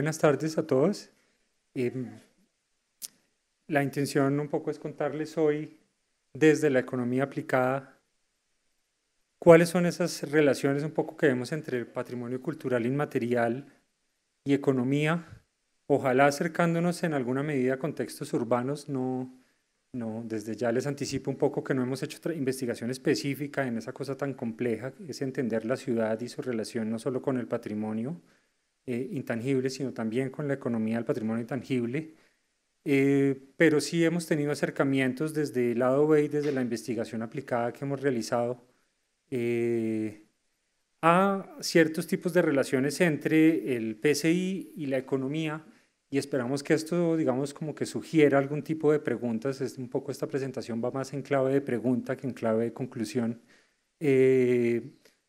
buenas tardes a todos. Em, la intención un poco es contarles hoy, desde la economía aplicada, cuáles son esas relaciones un poco que vemos entre el patrimonio cultural inmaterial y economía, ojalá acercándonos en alguna medida a contextos urbanos, no, desde ya les anticipo un poco que no hemos hecho investigación específica en esa cosa tan compleja, es entender la ciudad y su relación no solo con el patrimonio, eh, intangibles, sino también con la economía del patrimonio intangible. Eh, pero sí hemos tenido acercamientos desde el lado B y desde la investigación aplicada que hemos realizado eh, a ciertos tipos de relaciones entre el PCI y la economía y esperamos que esto, digamos, como que sugiera algún tipo de preguntas. Es un poco esta presentación va más en clave de pregunta que en clave de conclusión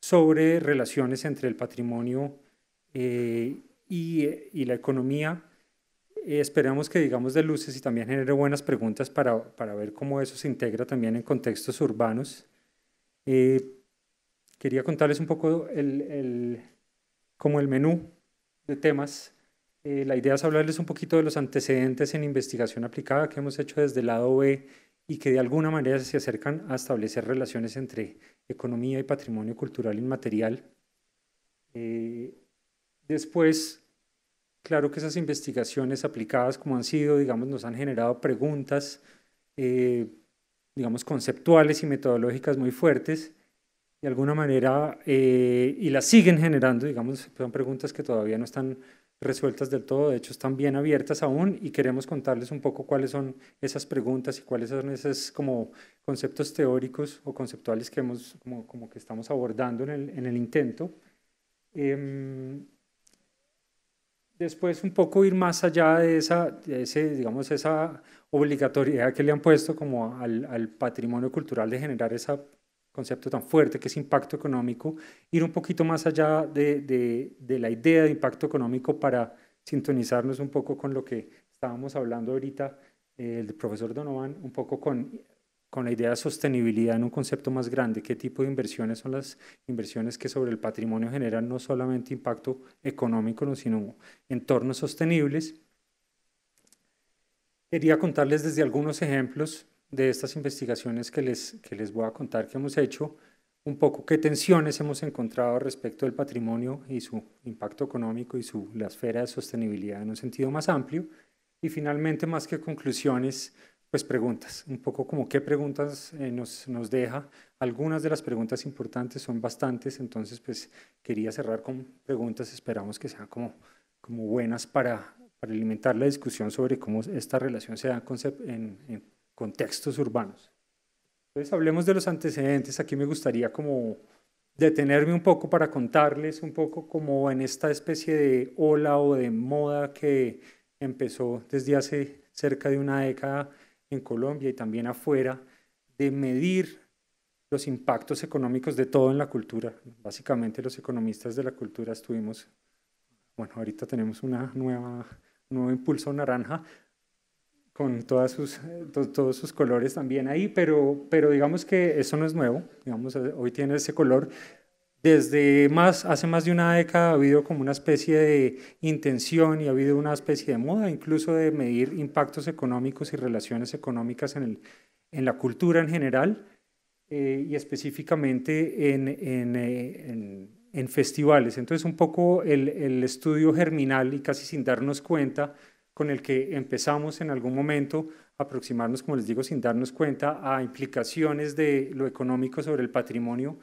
sobre relaciones entre el patrimonio eh, eh, y, la economía. Eh, esperamos que digamos de luces y también genere buenas preguntas para, para ver cómo eso se integra también en contextos urbanos. quería contarles un poco el, el, como el menú de temas. la idea es hablarles un poquito de los antecedentes en investigación aplicada que hemos hecho desde el lado B y que de alguna manera se acercan a establecer relaciones entre economía y patrimonio cultural inmaterial. Eh, Después, claro que esas investigaciones aplicadas como han sido, digamos, nos han generado preguntas, eh, digamos, conceptuales y metodológicas muy fuertes, de alguna manera, eh, y las siguen generando, digamos, son preguntas que todavía no están resueltas del todo, de hecho están bien abiertas aún y queremos contarles un poco cuáles son esas preguntas y cuáles son esos como conceptos teóricos o conceptuales que hemos como, como que estamos abordando en el, en el intento. Em, después un poco ir más allá de esa, ese, digamos, esa obligatoriedad que le han puesto como al, patrimonio cultural de generar ese concepto tan fuerte que es impacto económico, ir un poquito más allá de, de la idea de impacto económico para sintonizarnos un poco con lo que estábamos hablando ahorita eh, el profesor Donovan, un poco con con la idea de sostenibilidad en un concepto más grande. ¿Qué tipo de inversiones son las inversiones que sobre el patrimonio generan no solamente impacto económico, sino entornos sostenibles? Quería contarles desde algunos ejemplos de estas investigaciones que les, que les voy a contar que hemos hecho, un poco qué tensiones hemos encontrado respecto del patrimonio y su impacto económico y su, la esfera de sostenibilidad en un sentido más amplio. Y finalmente, más que conclusiones, pues preguntas, un poco como qué preguntas eh, nos, nos, deja. Algunas de las preguntas importantes son bastantes, entonces pues quería cerrar con preguntas, esperamos que sean como, como buenas para, para alimentar la discusión sobre cómo esta relación se da en, en contextos urbanos. Entonces pues, hablemos de los antecedentes, aquí me gustaría como detenerme un poco para contarles un poco como en esta especie de ola o de moda que empezó desde hace cerca de una década en Colombia y también afuera de medir los impactos económicos de todo en la cultura. Básicamente los economistas de la cultura estuvimos, bueno, ahorita tenemos una nueva, nuevo impulso naranja con todas sus, eh, todos sus colores también ahí, pero, pero digamos que eso no es nuevo, digamos, eh, hoy tiene ese color, desde más, hace más de una década ha habido como una especie de intención y ha habido una especie de moda incluso de medir impactos económicos y relaciones económicas en, la cultura en general eh, y específicamente eh, en, festivales. Entonces un poco el, el estudio germinal y casi sin darnos cuenta con el que empezamos en algún momento aproximarnos, como les digo, sin darnos cuenta a implicaciones de lo económico sobre el patrimonio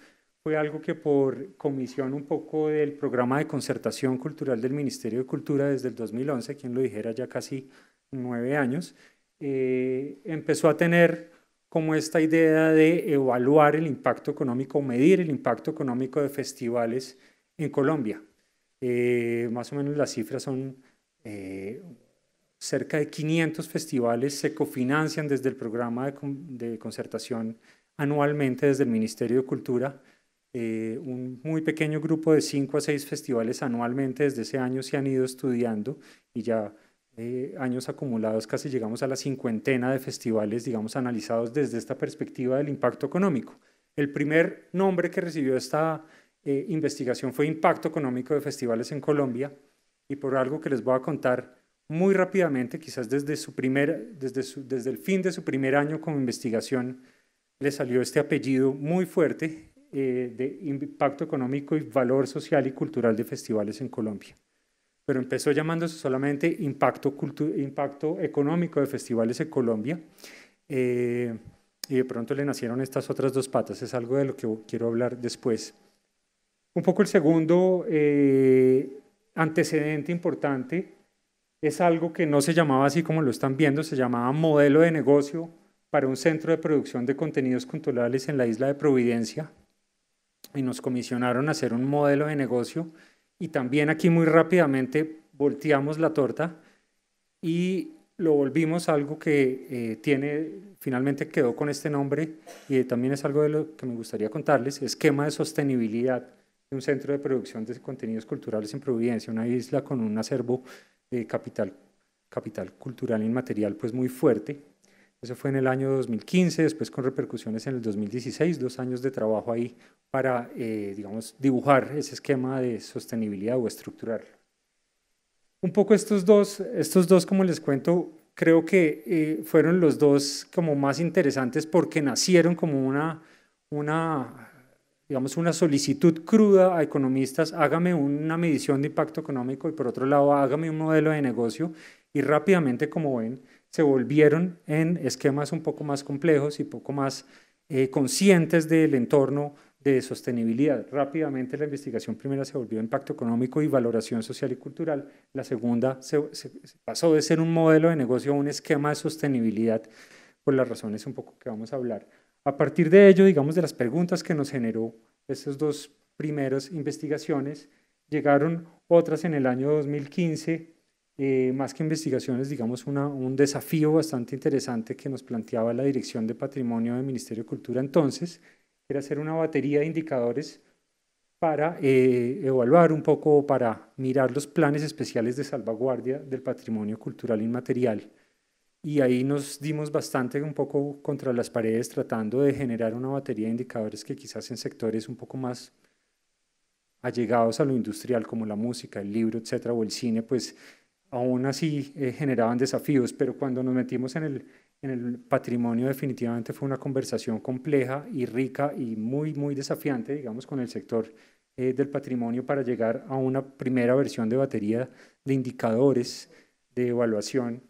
fue algo que por comisión un poco del programa de concertación cultural del Ministerio de Cultura desde el 2011, quien lo dijera ya casi nueve años, eh, empezó a tener como esta idea de evaluar el impacto económico, medir el impacto económico de festivales en Colombia. Eh, más o menos las cifras son eh, cerca de 500 festivales se cofinancian desde el programa de concertación anualmente desde el Ministerio de Cultura eh, un muy pequeño grupo de cinco a seis festivales anualmente desde ese año se han ido estudiando y ya eh, años acumulados casi llegamos a la cincuentena de festivales, digamos, analizados desde esta perspectiva del impacto económico. El primer nombre que recibió esta eh, investigación fue Impacto Económico de Festivales en Colombia y por algo que les voy a contar muy rápidamente, quizás desde, desde, su, desde el fin de su primer año como investigación, le salió este apellido muy fuerte eh, de impacto económico y valor social y cultural de festivales en Colombia. Pero empezó llamándose solamente impacto, impacto económico de festivales en Colombia. Eh, y de pronto le nacieron estas otras dos patas. Es algo de lo que quiero hablar después. Un poco el segundo eh, antecedente importante es algo que no se llamaba así como lo están viendo, se llamaba modelo de negocio para un centro de producción de contenidos culturales en la isla de Providencia, y nos comisionaron a hacer un modelo de negocio. Y también aquí muy rápidamente volteamos la torta y lo volvimos algo que eh, tiene, finalmente quedó con este nombre y también es algo de lo que me gustaría contarles, esquema de sostenibilidad de un centro de producción de contenidos culturales en Providencia, una isla con un acervo de capital, capital cultural inmaterial pues muy fuerte. Eso fue en el año 2015, después con repercusiones en el 2016, dos años de trabajo ahí para, eh, digamos, dibujar ese esquema de sostenibilidad o estructurarlo. Un poco estos dos, estos dos, como les cuento, creo que eh, fueron los dos como más interesantes porque nacieron como una, una, digamos, una solicitud cruda a economistas, hágame una medición de impacto económico y por otro lado, hágame un modelo de negocio y rápidamente, como ven, se volvieron en esquemas un poco más complejos y poco más eh, conscientes del entorno de sostenibilidad. Rápidamente la investigación primera se volvió impacto económico y valoración social y cultural. La segunda pasó de ser un modelo de negocio a un esquema de sostenibilidad por las razones un poco que vamos a hablar. A partir de ello, digamos, de las preguntas que nos generó estas dos primeras investigaciones, llegaron otras en el año 2015 eh, más que investigaciones, digamos, un desafío bastante interesante que nos planteaba la Dirección de Patrimonio del Ministerio de Cultura entonces, era hacer una batería de indicadores para eh, evaluar un poco, para mirar los planes especiales de salvaguardia del patrimonio cultural inmaterial. Y ahí nos dimos bastante un poco contra las paredes tratando de generar una batería de indicadores que quizás en sectores un poco más allegados a lo industrial como la música, el libro, etcétera, o el cine, pues aún así eh, generaban desafíos, pero cuando nos metimos en el, patrimonio definitivamente fue una conversación compleja y rica y muy, muy desafiante, digamos, con el sector eh, del patrimonio para llegar a una primera versión de batería de indicadores de evaluación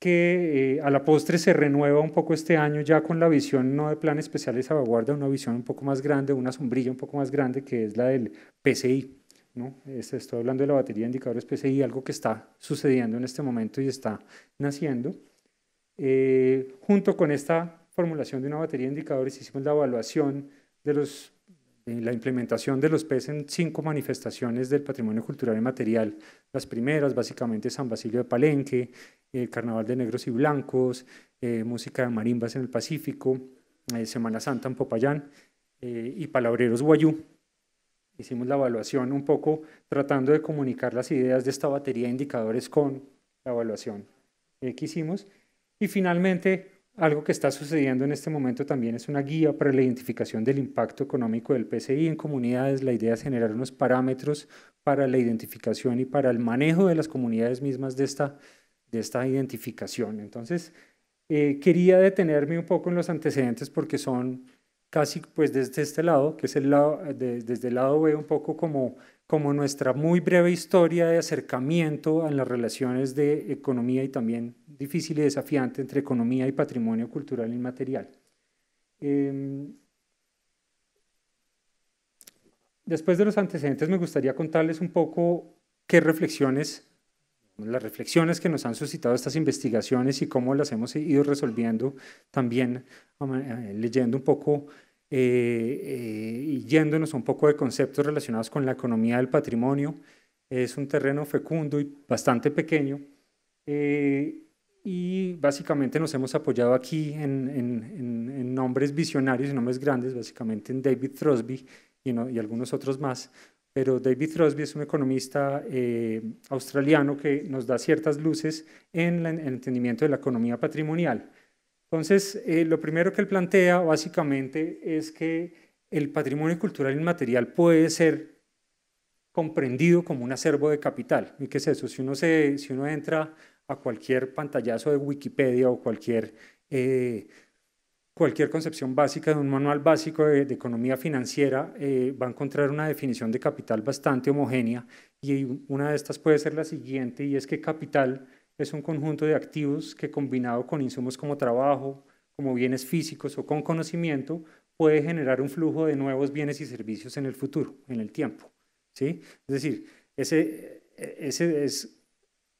que eh, a la postre se renueva un poco este año ya con la visión no de plan especial de salvaguarda, una visión un poco más grande, una sombrilla un poco más grande que es la del PCI. ¿no? Estoy hablando de la batería de indicadores PCI, algo que está sucediendo en este momento y está naciendo. Eh, junto con esta formulación de una batería de indicadores hicimos la evaluación de los la implementación de los PES en cinco manifestaciones del patrimonio cultural y material. Las primeras, básicamente, San Basilio de Palenque, el Carnaval de Negros y Blancos, eh, música de marimbas en el Pacífico, eh, Semana Santa en Popayán y Palabreros Guayú, hicimos la evaluación un poco tratando de comunicar las ideas de esta batería de indicadores con la evaluación eh, que hicimos. Y finalmente, algo que está sucediendo en este momento también es una guía para la identificación del impacto económico del PCI en comunidades. La idea es generar unos parámetros para la identificación y para el manejo de las comunidades mismas de esta, de esta identificación. Entonces, eh, quería detenerme un poco en los antecedentes porque son casi pues desde este lado, que es el lado, desde el lado B, un poco como, como nuestra muy breve historia de acercamiento a las relaciones de economía y también difícil y desafiante entre economía y patrimonio cultural inmaterial. Em, después de los antecedentes me gustaría contarles un poco qué reflexiones, las reflexiones que nos han suscitado estas investigaciones y cómo las hemos ido resolviendo también eh, leyendo un poco eh, y yéndonos un poco de conceptos relacionados con la economía del patrimonio. Es un terreno fecundo y bastante pequeño. Eh, y básicamente nos hemos apoyado aquí en, en, nombres visionarios y nombres grandes, básicamente en David Throsby y, y algunos otros más, pero David Throsby es un economista eh, australiano que nos da ciertas luces en, el entendimiento de la economía patrimonial. Entonces, eh, lo primero que él plantea básicamente es que el patrimonio cultural inmaterial puede ser comprendido como un acervo de capital. ¿Y qué es eso? Si uno, se, si uno entra a cualquier pantallazo de Wikipedia o cualquier, eh, cualquier concepción básica de un manual básico de, economía financiera, eh, va a encontrar una definición de capital bastante homogénea y una de estas puede ser la siguiente y es que capital es un conjunto de activos que combinado con insumos como trabajo, como bienes físicos o con conocimiento, puede generar un flujo de nuevos bienes y servicios en el futuro, en el tiempo. ¿sí? Es decir, ese, es,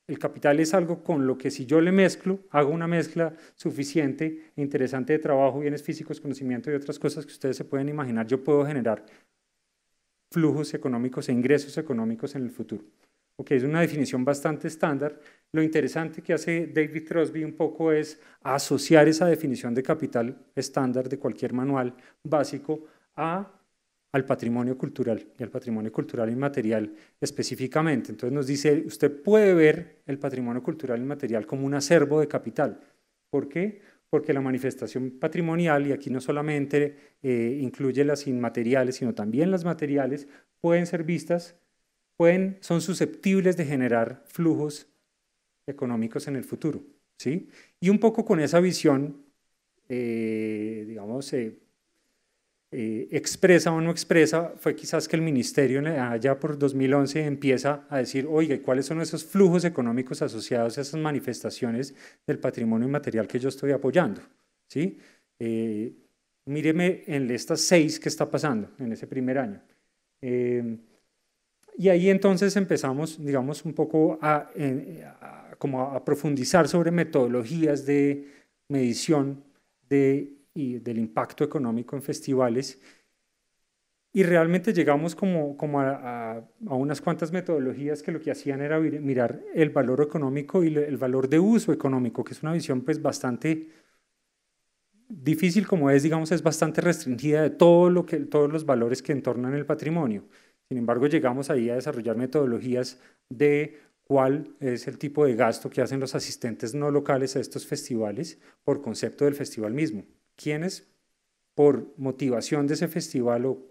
el capital es algo con lo que si yo le mezclo, hago una mezcla suficiente e interesante de trabajo, bienes físicos, conocimiento y otras cosas que ustedes se pueden imaginar, yo puedo generar flujos económicos e ingresos económicos en el futuro que es una definición bastante estándar, lo interesante que hace David Crosby un poco es asociar esa definición de capital estándar de cualquier manual básico al patrimonio cultural y al patrimonio cultural inmaterial específicamente. Entonces nos dice, usted puede ver el patrimonio cultural inmaterial como un acervo de capital. ¿Por qué? Porque la manifestación patrimonial, y aquí no solamente eh, incluye las inmateriales, sino también las materiales, pueden ser vistas son susceptibles de generar flujos económicos en el futuro. ¿sí? Y un poco con esa visión, eh, digamos, eh, eh, expresa o no expresa, fue quizás que el ministerio allá por 2011 empieza a decir, oye, ¿cuáles son esos flujos económicos asociados a esas manifestaciones del patrimonio inmaterial que yo estoy apoyando? ¿Sí? míreme en estas seis que está pasando en ese primer año. Y ahí entonces empezamos, digamos, un poco a, profundizar sobre metodologías de medición y del impacto económico en festivales. Y realmente llegamos como, a, a, unas cuantas metodologías que lo que hacían era mirar el valor económico y el valor de uso económico, que es una visión pues bastante difícil como es, digamos, es bastante restringida de todo lo que, todos los valores que entornan el patrimonio. Sin embargo, llegamos ahí a desarrollar metodologías de cuál es el tipo de gasto que hacen los asistentes no locales a estos festivales por concepto del festival mismo. Quienes por motivación de ese festival o,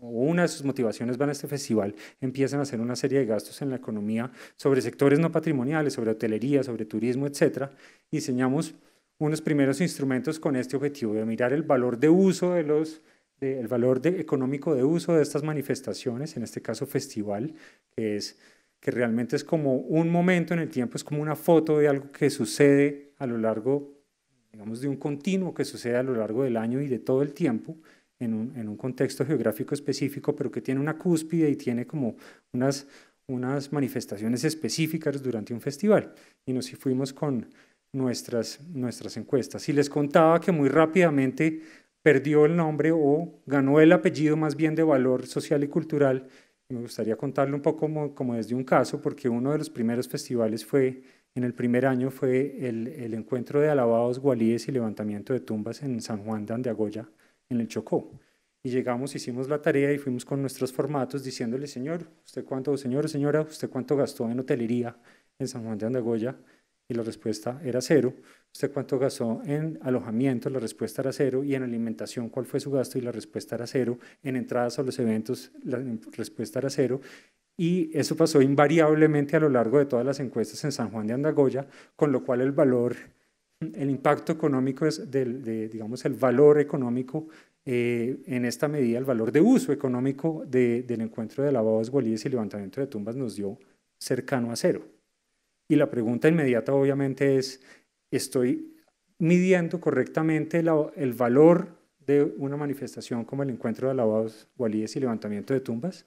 una de sus motivaciones van a este festival empiezan a hacer una serie de gastos en la economía sobre sectores no patrimoniales, sobre hotelería, sobre turismo, etcétera? Diseñamos unos primeros instrumentos con este objetivo de mirar el valor de uso de los el valor de, económico de uso de estas manifestaciones, en este caso festival, que es que realmente es como un momento en el tiempo, es como una foto de algo que sucede a lo largo, digamos, de un continuo que sucede a lo largo del año y de todo el tiempo, en un, en un contexto geográfico específico, pero que tiene una cúspide y tiene como unas, unas manifestaciones específicas durante un festival. Y nos fuimos con nuestras, nuestras encuestas. Y les contaba que muy rápidamente perdió el nombre o ganó el apellido más bien de valor social y cultural. Me gustaría contarle un poco como, desde un caso, porque uno de los primeros festivales fue, en el primer año, fue el, encuentro de alabados, gualíes y levantamiento de tumbas en San Juan de Andagoya, en el Chocó. Y llegamos, hicimos la tarea y fuimos con nuestros formatos diciéndole, señor, ¿usted cuánto, señor señora, usted cuánto gastó en hotelería en San Juan de Andagoya? y la respuesta era cero. ¿Usted cuánto gastó en alojamiento? La respuesta era cero. Y en alimentación, ¿cuál fue su gasto? Y la respuesta era cero. En entradas a los eventos, la respuesta era cero. Y eso pasó invariablemente a lo largo de todas las encuestas en San Juan de Andagoya, con lo cual el valor, el impacto económico es digamos, el valor económico eh, en esta medida el valor de uso económico del encuentro de lavados, bolígrafos y levantamiento de tumbas nos dio cercano a cero. Y la pregunta inmediata obviamente es, ¿estoy midiendo correctamente el valor de una manifestación como el encuentro de alabados, gualíes y levantamiento de tumbas?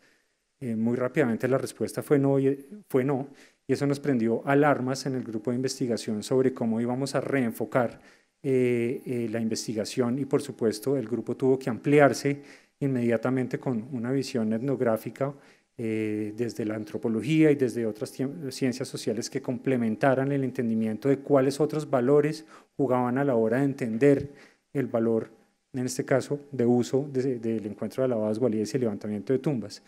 Eh, muy rápidamente la respuesta fue no, y, fue no, y eso nos prendió alarmas en el grupo de investigación sobre cómo íbamos a reenfocar eh, eh, la investigación y por supuesto el grupo tuvo que ampliarse inmediatamente con una visión etnográfica eh, desde la antropología y desde otras ciencias sociales que complementaran el entendimiento de cuáles otros valores jugaban a la hora de entender el valor, en este caso, de uso del encuentro de lavadas gualíes y el levantamiento de tumbas.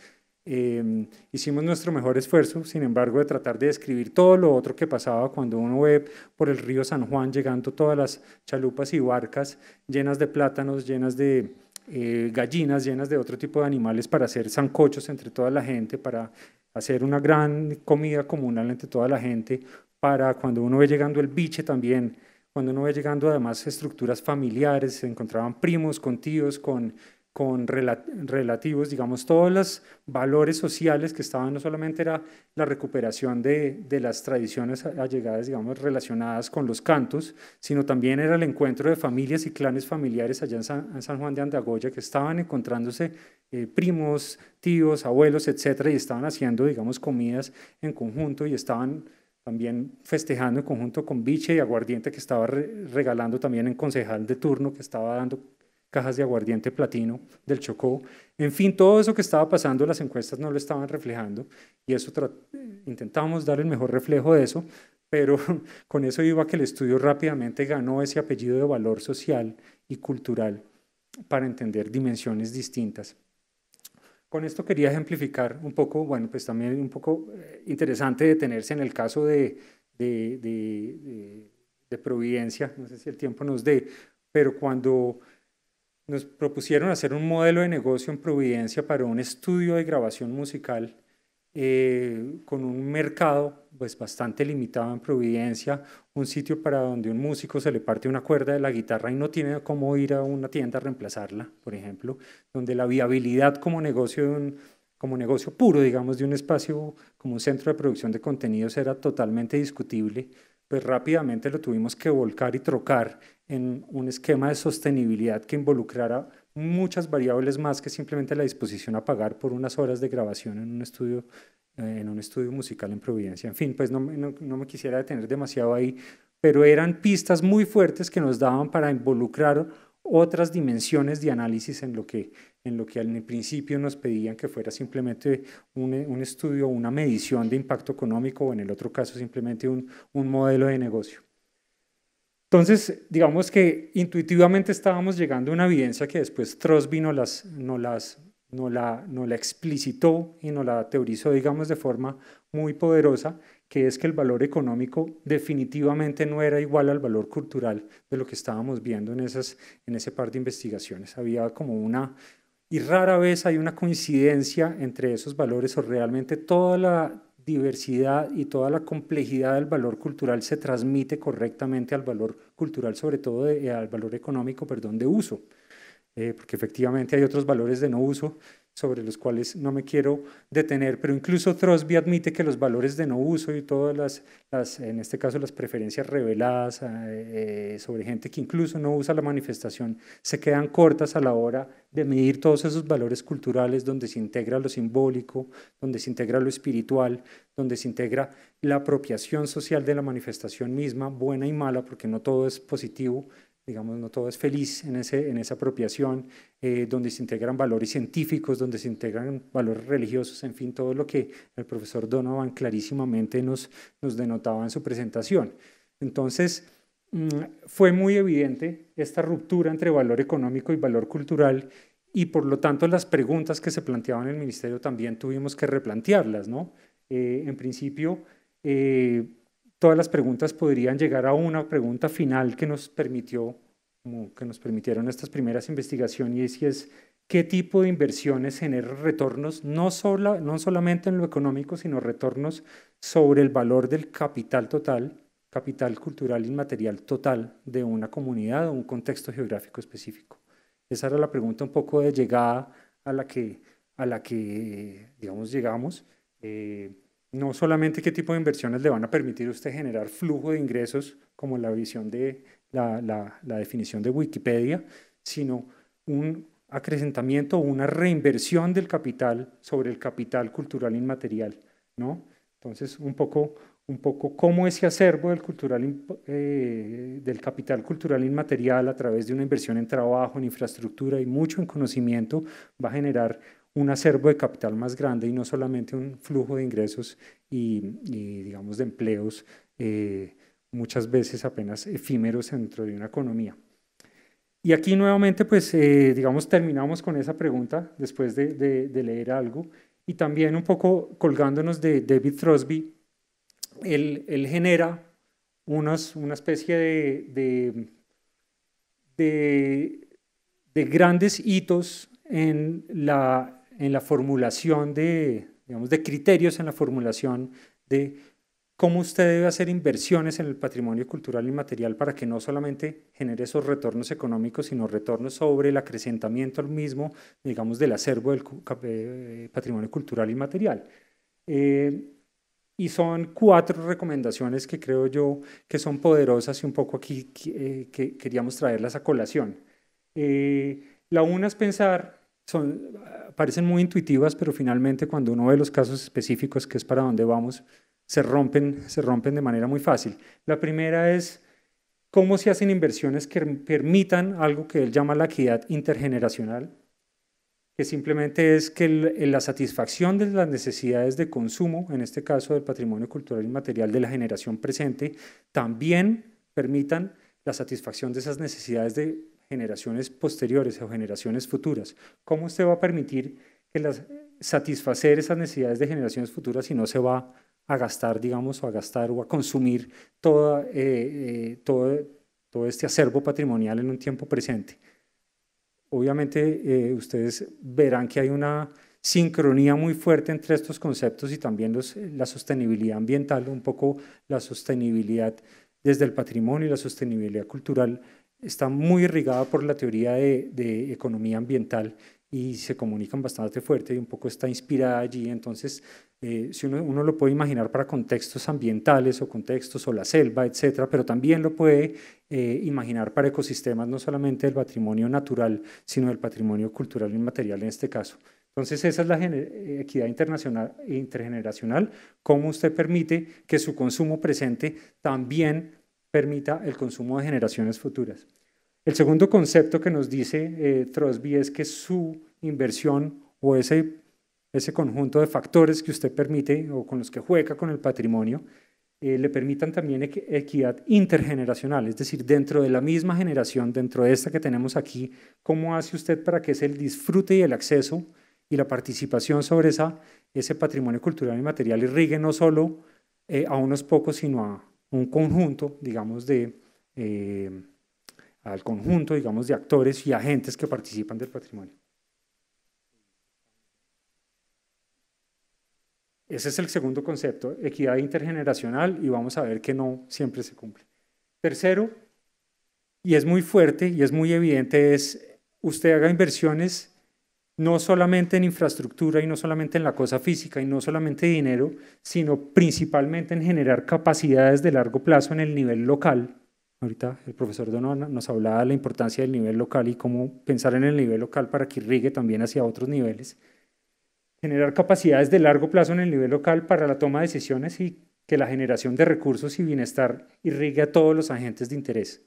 Em, hicimos nuestro mejor esfuerzo, sin embargo, de tratar de describir todo lo otro que pasaba cuando uno ve por el río San Juan llegando todas las chalupas y barcas llenas de plátanos, llenas de, eh, gallinas llenas de otro tipo de animales para hacer zancochos entre toda la gente, para hacer una gran comida comunal entre toda la gente, para cuando uno ve llegando el biche también, cuando uno ve llegando además estructuras familiares, se encontraban primos con tíos, con con relativos, digamos, todos los valores sociales que estaban, no solamente era la recuperación de, las tradiciones allegadas, digamos, relacionadas con los cantos, sino también era el encuentro de familias y clanes familiares allá en San, Juan de Andagoya, que estaban encontrándose eh, primos, tíos, abuelos, etcétera, y estaban haciendo, digamos, comidas en conjunto y estaban también festejando en conjunto con Biche y Aguardiente, que estaba regalando también en concejal de turno, que estaba dando cajas de aguardiente platino del Chocó. En fin, todo eso que estaba pasando, las encuestas no lo estaban reflejando y eso intentamos dar el mejor reflejo de eso, pero con eso iba que el estudio rápidamente ganó ese apellido de valor social y cultural para entender dimensiones distintas. Con esto quería ejemplificar un poco, bueno, pues también un poco eh, interesante detenerse en el caso de, de, de Providencia, no sé si el tiempo nos dé, pero cuando nos propusieron hacer un modelo de negocio en Providencia para un estudio de grabación musical eh, con un mercado pues, bastante limitado en Providencia, un sitio para donde un músico se le parte una cuerda de la guitarra y no tiene cómo ir a una tienda a reemplazarla, por ejemplo, donde la viabilidad como negocio, como negocio puro, digamos, de un espacio como un centro de producción de contenidos era totalmente discutible pues rápidamente lo tuvimos que volcar y trocar en un esquema de sostenibilidad que involucrara muchas variables más que simplemente la disposición a pagar por unas horas de grabación en un estudio, eh, en un estudio musical en Providencia. En fin, pues no, no me quisiera detener demasiado ahí, pero eran pistas muy fuertes que nos daban para involucrar otras dimensiones de análisis en lo que en lo que al principio nos pedían que fuera simplemente un, eh, un estudio, una medición de impacto económico o en el otro caso simplemente un, modelo de negocio. Entonces, digamos que intuitivamente estábamos llegando a una evidencia que después Trosby no las, no las, no la, no la explicitó y no la teorizó, digamos, de forma muy poderosa que es que el valor económico definitivamente no era igual al valor cultural de lo que estábamos viendo en, esas, en ese par de investigaciones. Había como una, y rara vez hay una coincidencia entre esos valores o realmente toda la diversidad y toda la complejidad del valor cultural se transmite correctamente al valor cultural, sobre todo al valor económico, perdón, de uso, eh, porque efectivamente hay otros valores de no uso sobre los cuales no me quiero detener, pero incluso Trosby admite que los valores de no uso y todas las, en este caso, las preferencias reveladas eh, eh, sobre gente que incluso no usa la manifestación, se quedan cortas a la hora de medir todos esos valores culturales donde se integra lo simbólico, donde se integra lo espiritual, donde se integra la apropiación social de la manifestación misma, buena y mala, porque no todo es positivo, digamos, no todo es feliz en, ese, en esa apropiación, eh, donde se integran valores científicos, donde se integran valores religiosos, en fin, todo lo que el profesor Donovan clarísimamente nos, nos denotaba en su presentación. Entonces, mm, fue muy evidente esta ruptura entre valor económico y valor cultural y por lo tanto las preguntas que se planteaban en el ministerio también tuvimos que replantearlas, ¿no? Eh, en principio, eh, todas las preguntas podrían llegar a una pregunta final que nos permitió, que nos permitieron estas primeras investigaciones, y es qué tipo de inversiones generan retornos, no, sola, no solamente en lo económico, sino retornos sobre el valor del capital total, capital cultural inmaterial total de una comunidad o un contexto geográfico específico. Esa era la pregunta un poco de llegada a la que, a la que digamos, llegamos. Eh, no solamente qué tipo de inversiones le van a permitir a usted generar flujo de ingresos, como la visión de la, definición de Wikipedia, sino un acrecentamiento o una reinversión del capital sobre el capital cultural inmaterial, ¿no? Entonces, un poco, un poco cómo ese acervo del eh, capital cultural inmaterial a través de una inversión en trabajo, en infraestructura y mucho en conocimiento va a generar un acervo de capital más grande y no solamente un flujo de ingresos y, digamos, de empleos eh, muchas veces apenas efímeros dentro de una economía. Y aquí nuevamente, pues, eh, digamos, terminamos con esa pregunta después de, leer algo y también un poco colgándonos de David Throsby, él, genera una especie de, de, grandes hitos en la en la formulación de, digamos, de criterios, en la formulación de cómo usted debe hacer inversiones en el patrimonio cultural inmaterial para que no solamente genere esos retornos económicos, sino retornos sobre el acrecentamiento al mismo, digamos, del acervo del eh, patrimonio cultural inmaterial. material. Eh, y son cuatro recomendaciones que creo yo que son poderosas y un poco aquí que eh, queríamos traerlas a colación. la una es pensar son, parecen muy intuitivas, pero finalmente cuando uno ve los casos específicos, que es para dónde vamos, se rompen, se rompen de manera muy fácil. La primera es cómo se hacen inversiones que permitan algo que él llama la equidad intergeneracional, que simplemente es que la satisfacción de las necesidades de consumo, en este caso del patrimonio cultural y material de la generación presente, también permitan la satisfacción de esas necesidades de generaciones posteriores o generaciones futuras. ¿Cómo usted va a permitir que las, satisfacer esas necesidades de generaciones futuras si no se va a gastar, digamos, o a gastar o a consumir eh, eh, todo, todo este acervo patrimonial en un tiempo presente? Obviamente eh, ustedes verán que hay una sincronía muy fuerte entre estos conceptos y también la sostenibilidad ambiental, un poco la sostenibilidad desde el patrimonio y la sostenibilidad cultural está muy irrigada por la teoría de, economía ambiental y se comunican bastante fuerte y un poco está inspirada allí. Entonces, eh, si uno, lo puede imaginar para contextos ambientales o contextos o la selva, etcétera, pero también lo puede eh, imaginar para ecosistemas, no solamente del patrimonio natural, sino del patrimonio cultural inmaterial en este caso. Entonces, esa es la eh, equidad internacional, intergeneracional, cómo usted permite que su consumo presente también permita el consumo de generaciones futuras. El segundo concepto que nos dice eh, Trosby es que su inversión o ese, ese conjunto de factores que usted permite o con los que juega con el patrimonio eh, le permitan también equidad intergeneracional, es decir, dentro de la misma generación, dentro de esta que tenemos aquí, ¿cómo hace usted para que es el disfrute y el acceso y la participación sobre esa, ese patrimonio cultural y material irrigue no solo eh, a unos pocos, sino a, un conjunto, digamos, de, eh, al conjunto, digamos, de actores y agentes que participan del patrimonio. Ese es el segundo concepto, equidad intergeneracional, y vamos a ver que no siempre se cumple. Tercero, y es muy fuerte y es muy evidente, es usted haga inversiones no solamente en infraestructura y no solamente en la cosa física y no solamente dinero, sino principalmente en generar capacidades de largo plazo en el nivel local. Ahorita el profesor Donovan nos hablaba de la importancia del nivel local y cómo pensar en el nivel local para que irrigue también hacia otros niveles. Generar capacidades de largo plazo en el nivel local para la toma de decisiones y que la generación de recursos y bienestar irrigue a todos los agentes de interés.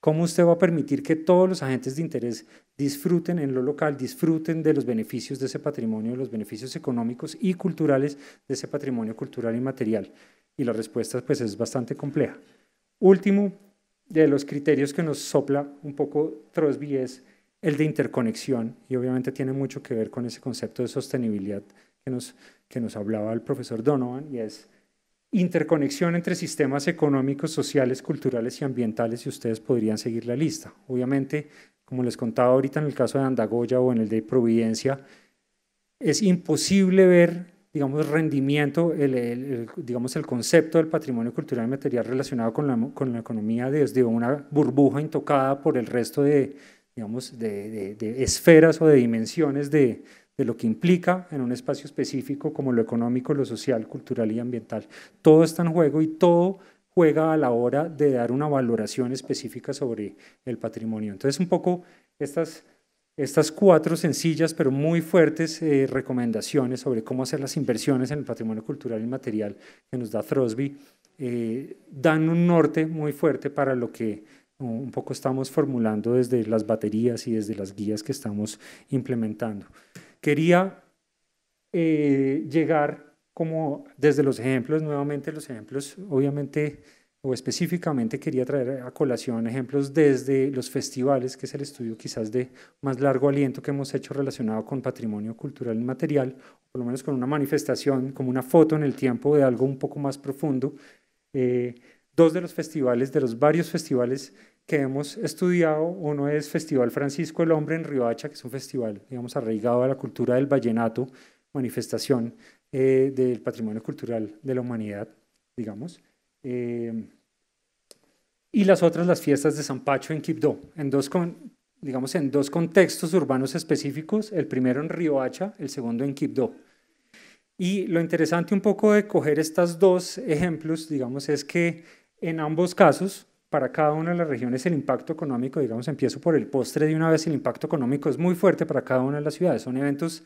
¿Cómo usted va a permitir que todos los agentes de interés disfruten en lo local, disfruten de los beneficios de ese patrimonio, de los beneficios económicos y culturales de ese patrimonio cultural y material? Y la respuesta pues es bastante compleja. Último de los criterios que nos sopla un poco Trosby es el de interconexión y obviamente tiene mucho que ver con ese concepto de sostenibilidad que nos, que nos hablaba el profesor Donovan y es interconexión entre sistemas económicos, sociales, culturales y ambientales, y ustedes podrían seguir la lista. Obviamente, como les contaba ahorita en el caso de Andagoya o en el de Providencia, es imposible ver, digamos, rendimiento, el, digamos, el concepto del patrimonio cultural y material relacionado con la, economía desde una burbuja intocada por el resto de, digamos, de esferas o de dimensiones de, de lo que implica en un espacio específico como lo económico, lo social, cultural y ambiental. Todo está en juego y todo juega a la hora de dar una valoración específica sobre el patrimonio. Entonces, un poco estas, estas cuatro sencillas pero muy fuertes eh, recomendaciones sobre cómo hacer las inversiones en el patrimonio cultural y material que nos da Throsby eh, dan un norte muy fuerte para lo que uh, un poco estamos formulando desde las baterías y desde las guías que estamos implementando quería eh, llegar como desde los ejemplos, nuevamente los ejemplos, obviamente o específicamente quería traer a colación ejemplos desde los festivales, que es el estudio quizás de más largo aliento que hemos hecho relacionado con patrimonio cultural material, por lo menos con una manifestación, como una foto en el tiempo de algo un poco más profundo. Eh, dos de los festivales, de los varios festivales que hemos estudiado, uno es Festival Francisco el Hombre en Riohacha, que es un festival, digamos, arraigado a la cultura del vallenato, manifestación eh, del patrimonio cultural de la humanidad, digamos. Eh, y las otras, las fiestas de San Pacho en Quibdó, en dos, digamos, en dos contextos urbanos específicos, el primero en Riohacha, el segundo en Quibdó. Y lo interesante un poco de coger estos dos ejemplos, digamos, es que en ambos casos, para cada una de las regiones el impacto económico, digamos, empiezo por el postre de una vez, el impacto económico es muy fuerte para cada una de las ciudades. Son eventos,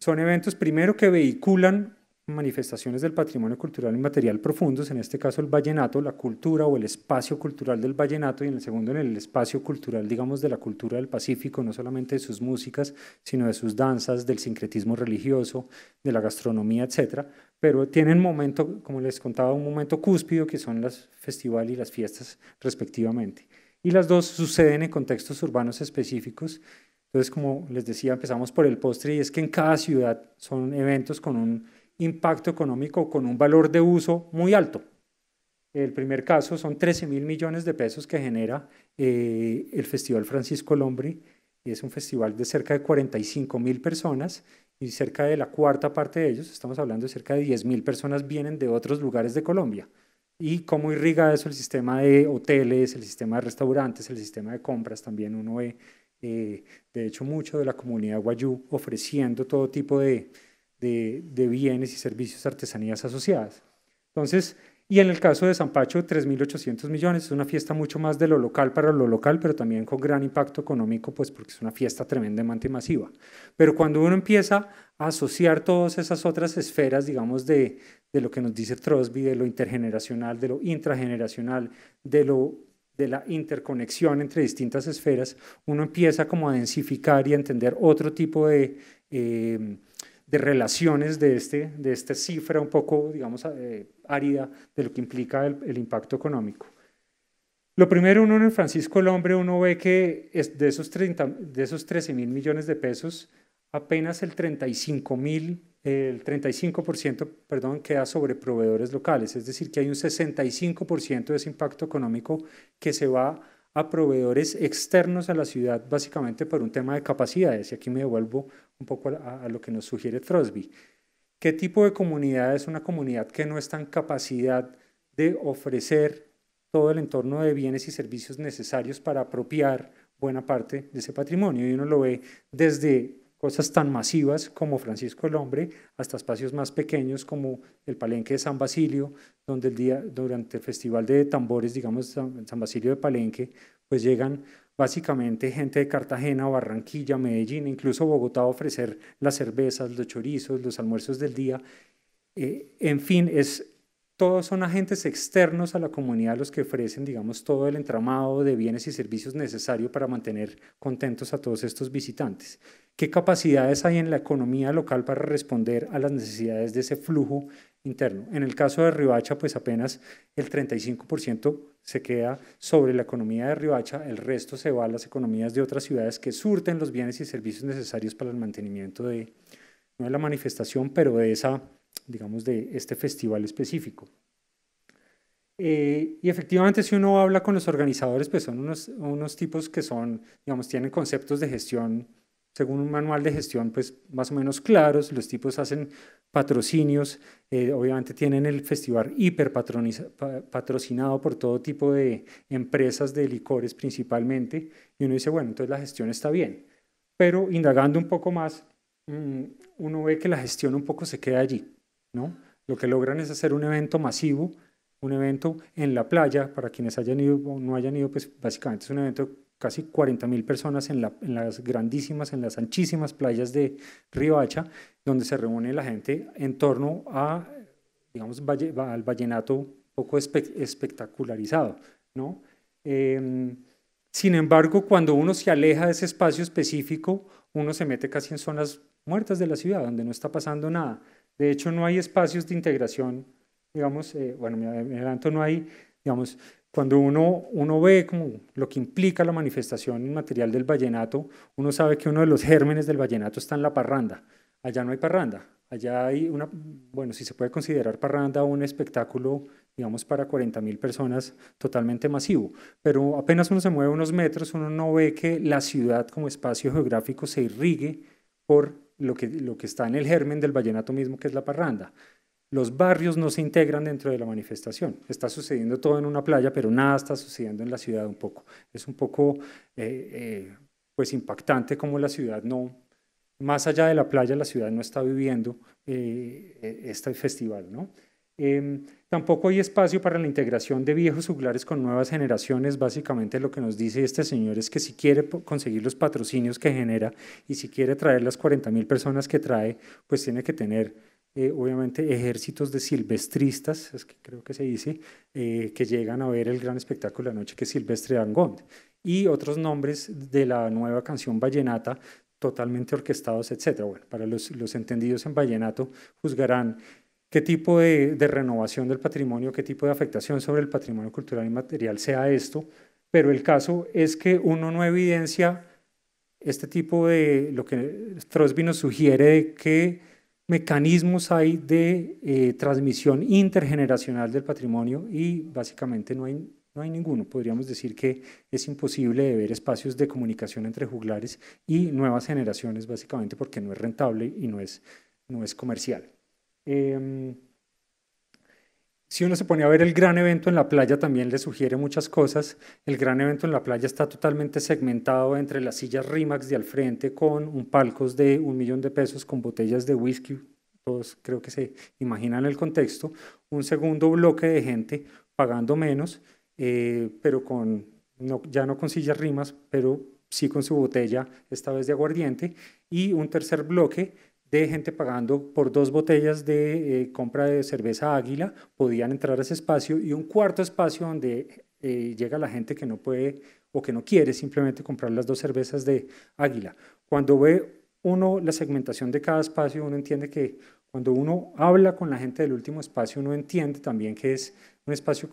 son eventos primero que vehiculan manifestaciones del patrimonio cultural y material profundos, en este caso el vallenato, la cultura o el espacio cultural del vallenato, y en el segundo en el espacio cultural, digamos, de la cultura del Pacífico, no solamente de sus músicas, sino de sus danzas, del sincretismo religioso, de la gastronomía, etcétera, pero tienen momento, como les contaba, un momento cúspido que son las festivales y las fiestas respectivamente. Y las dos suceden en contextos urbanos específicos. Entonces, como les decía, empezamos por el postre y es que en cada ciudad son eventos con un impacto económico con un valor de uso muy alto. El primer caso son 13 mil millones de pesos que genera eh, el Festival Francisco Lombri. Y es un festival de cerca de 45 mil personas y cerca de la cuarta parte de ellos, estamos hablando de cerca de 10 mil personas, vienen de otros lugares de Colombia. Y cómo irriga eso el sistema de hoteles, el sistema de restaurantes, el sistema de compras. También uno ve, eh, de hecho, mucho de la comunidad guayú ofreciendo todo tipo de, de, bienes y servicios artesanías asociadas. Entonces, y en el caso de San Pacho, 3.800 millones, es una fiesta mucho más de lo local para lo local, pero también con gran impacto económico, pues porque es una fiesta tremendamente masiva. Pero cuando uno empieza a asociar todas esas otras esferas, digamos, de, lo que nos dice Trosby, de lo intergeneracional, de lo intrageneracional, de, lo, de la interconexión entre distintas esferas, uno empieza como a densificar y a entender otro tipo de... Eh, de relaciones de, este, de esta cifra un poco, digamos, eh, árida de lo que implica el, impacto económico. Lo primero, uno en el Hombre, uno ve que es de esos, 30, de esos 13 mil millones de pesos, apenas el 35 mil el 35% perdón, queda sobre proveedores locales, es decir, que hay un 65% de ese impacto económico que se va a proveedores externos a la ciudad, básicamente por un tema de capacidades. Y aquí me devuelvo un poco a, lo que nos sugiere Trosby. ¿Qué tipo de comunidad es una comunidad que no está en capacidad de ofrecer todo el entorno de bienes y servicios necesarios para apropiar buena parte de ese patrimonio? Y uno lo ve desde cosas tan masivas como Francisco el Hombre, hasta espacios más pequeños como el Palenque de San Basilio, donde el día, durante el Festival de Tambores, digamos, San Basilio de Palenque, pues llegan básicamente gente de Cartagena, Barranquilla, Medellín, incluso Bogotá a ofrecer las cervezas, los chorizos, los almuerzos del día. Eh, en fin, es, todos son agentes externos a la comunidad los que ofrecen, digamos, todo el entramado de bienes y servicios necesarios para mantener contentos a todos estos visitantes. ¿Qué capacidades hay en la economía local para responder a las necesidades de ese flujo interno? En el caso de Ribacha, pues apenas el 35% se queda sobre la economía de Ribacha, el resto se va a las economías de otras ciudades que surten los bienes y servicios necesarios para el mantenimiento de, no de la manifestación, pero de esa digamos, de este festival específico. Eh, y efectivamente, si uno habla con los organizadores, pues son unos, unos tipos que son, digamos, tienen conceptos de gestión, según un manual de gestión, pues más o menos claros. Los tipos hacen patrocinios, eh, obviamente tienen el festival hiper patrocinado por todo tipo de empresas de licores principalmente. Y uno dice, bueno, entonces la gestión está bien. Pero indagando un poco más, mm, uno ve que la gestión un poco se queda allí. Lo que logran es hacer un evento masivo, un evento en la playa, para quienes hayan ido o no hayan ido, pues básicamente es un evento de casi 40.000 personas en, las grandísimas, en las anchísimas playas de Riohacha, donde se reúne la gente en torno a, digamos, al vallenato poco espectacularizado, em, sin embargo, cuando uno se aleja de ese espacio específico, uno se mete casi en zonas muertas de la ciudad, donde no está pasando nada. De hecho, no hay espacios de integración, digamos, eh, bueno, me adelanto, no hay, digamos, cuando uno, uno ve como lo que implica la manifestación material del vallenato, uno sabe que uno de los gérmenes del vallenato está en la parranda. Allá no hay parranda. Allá hay una, bueno, si se puede considerar parranda un espectáculo, digamos, para 40.000 personas totalmente masivo. Pero apenas uno se mueve unos metros, uno no ve que la ciudad como espacio geográfico se irrigue por lo que, lo que está en el germen del vallenato mismo, que es la parranda. Los barrios no se integran dentro de la manifestación. Está sucediendo todo en una playa, pero nada está sucediendo en la ciudad un poco. Es un poco eh, eh, pues impactante cómo la ciudad no, más allá de la playa, la ciudad no está viviendo eh, este festival. ¿no? Em, tampoco hay espacio para la integración de viejos juglares con nuevas generaciones. Básicamente lo que nos dice este señor es que si quiere conseguir los patrocinios que genera y si quiere traer las 40.000 personas que trae, pues tiene que tener eh, obviamente ejércitos de silvestristas, es que creo que se dice, eh, que llegan a ver el gran espectáculo de la noche que es Silvestre Dangond y otros nombres de la nueva canción vallenata totalmente orquestados, etcétera Bueno, para los entendidos en vallenato juzgarán qué tipo de, renovación del patrimonio, qué tipo de afectación sobre el patrimonio cultural y material sea esto, pero el caso es que uno no evidencia este tipo de, lo que Trosby nos sugiere, de qué mecanismos hay de eh, transmisión intergeneracional del patrimonio y básicamente no hay, ninguno. Podríamos decir que es imposible ver espacios de comunicación entre juglares y nuevas generaciones, básicamente porque no es rentable y no es comercial. Em, si uno se pone a ver el gran evento en la playa, también le sugiere muchas cosas. El gran evento en la playa está totalmente segmentado entre las sillas RIMAX de al frente con un palcos de un millón de pesos con botellas de whisky. Todos creo que se imaginan el contexto. Un segundo bloque de gente pagando menos, eh, pero con no, ya no con sillas RIMAX pero sí con su botella, esta vez de aguardiente. Y un tercer bloque de gente pagando por dos botellas de eh, compra de cerveza Águila, podían entrar a ese espacio y un cuarto espacio donde eh, llega la gente que no puede o que no quiere simplemente comprar las dos cervezas de Águila. Cuando ve uno la segmentación de cada espacio, uno entiende que cuando uno habla con la gente del último espacio, uno entiende también que es un espacio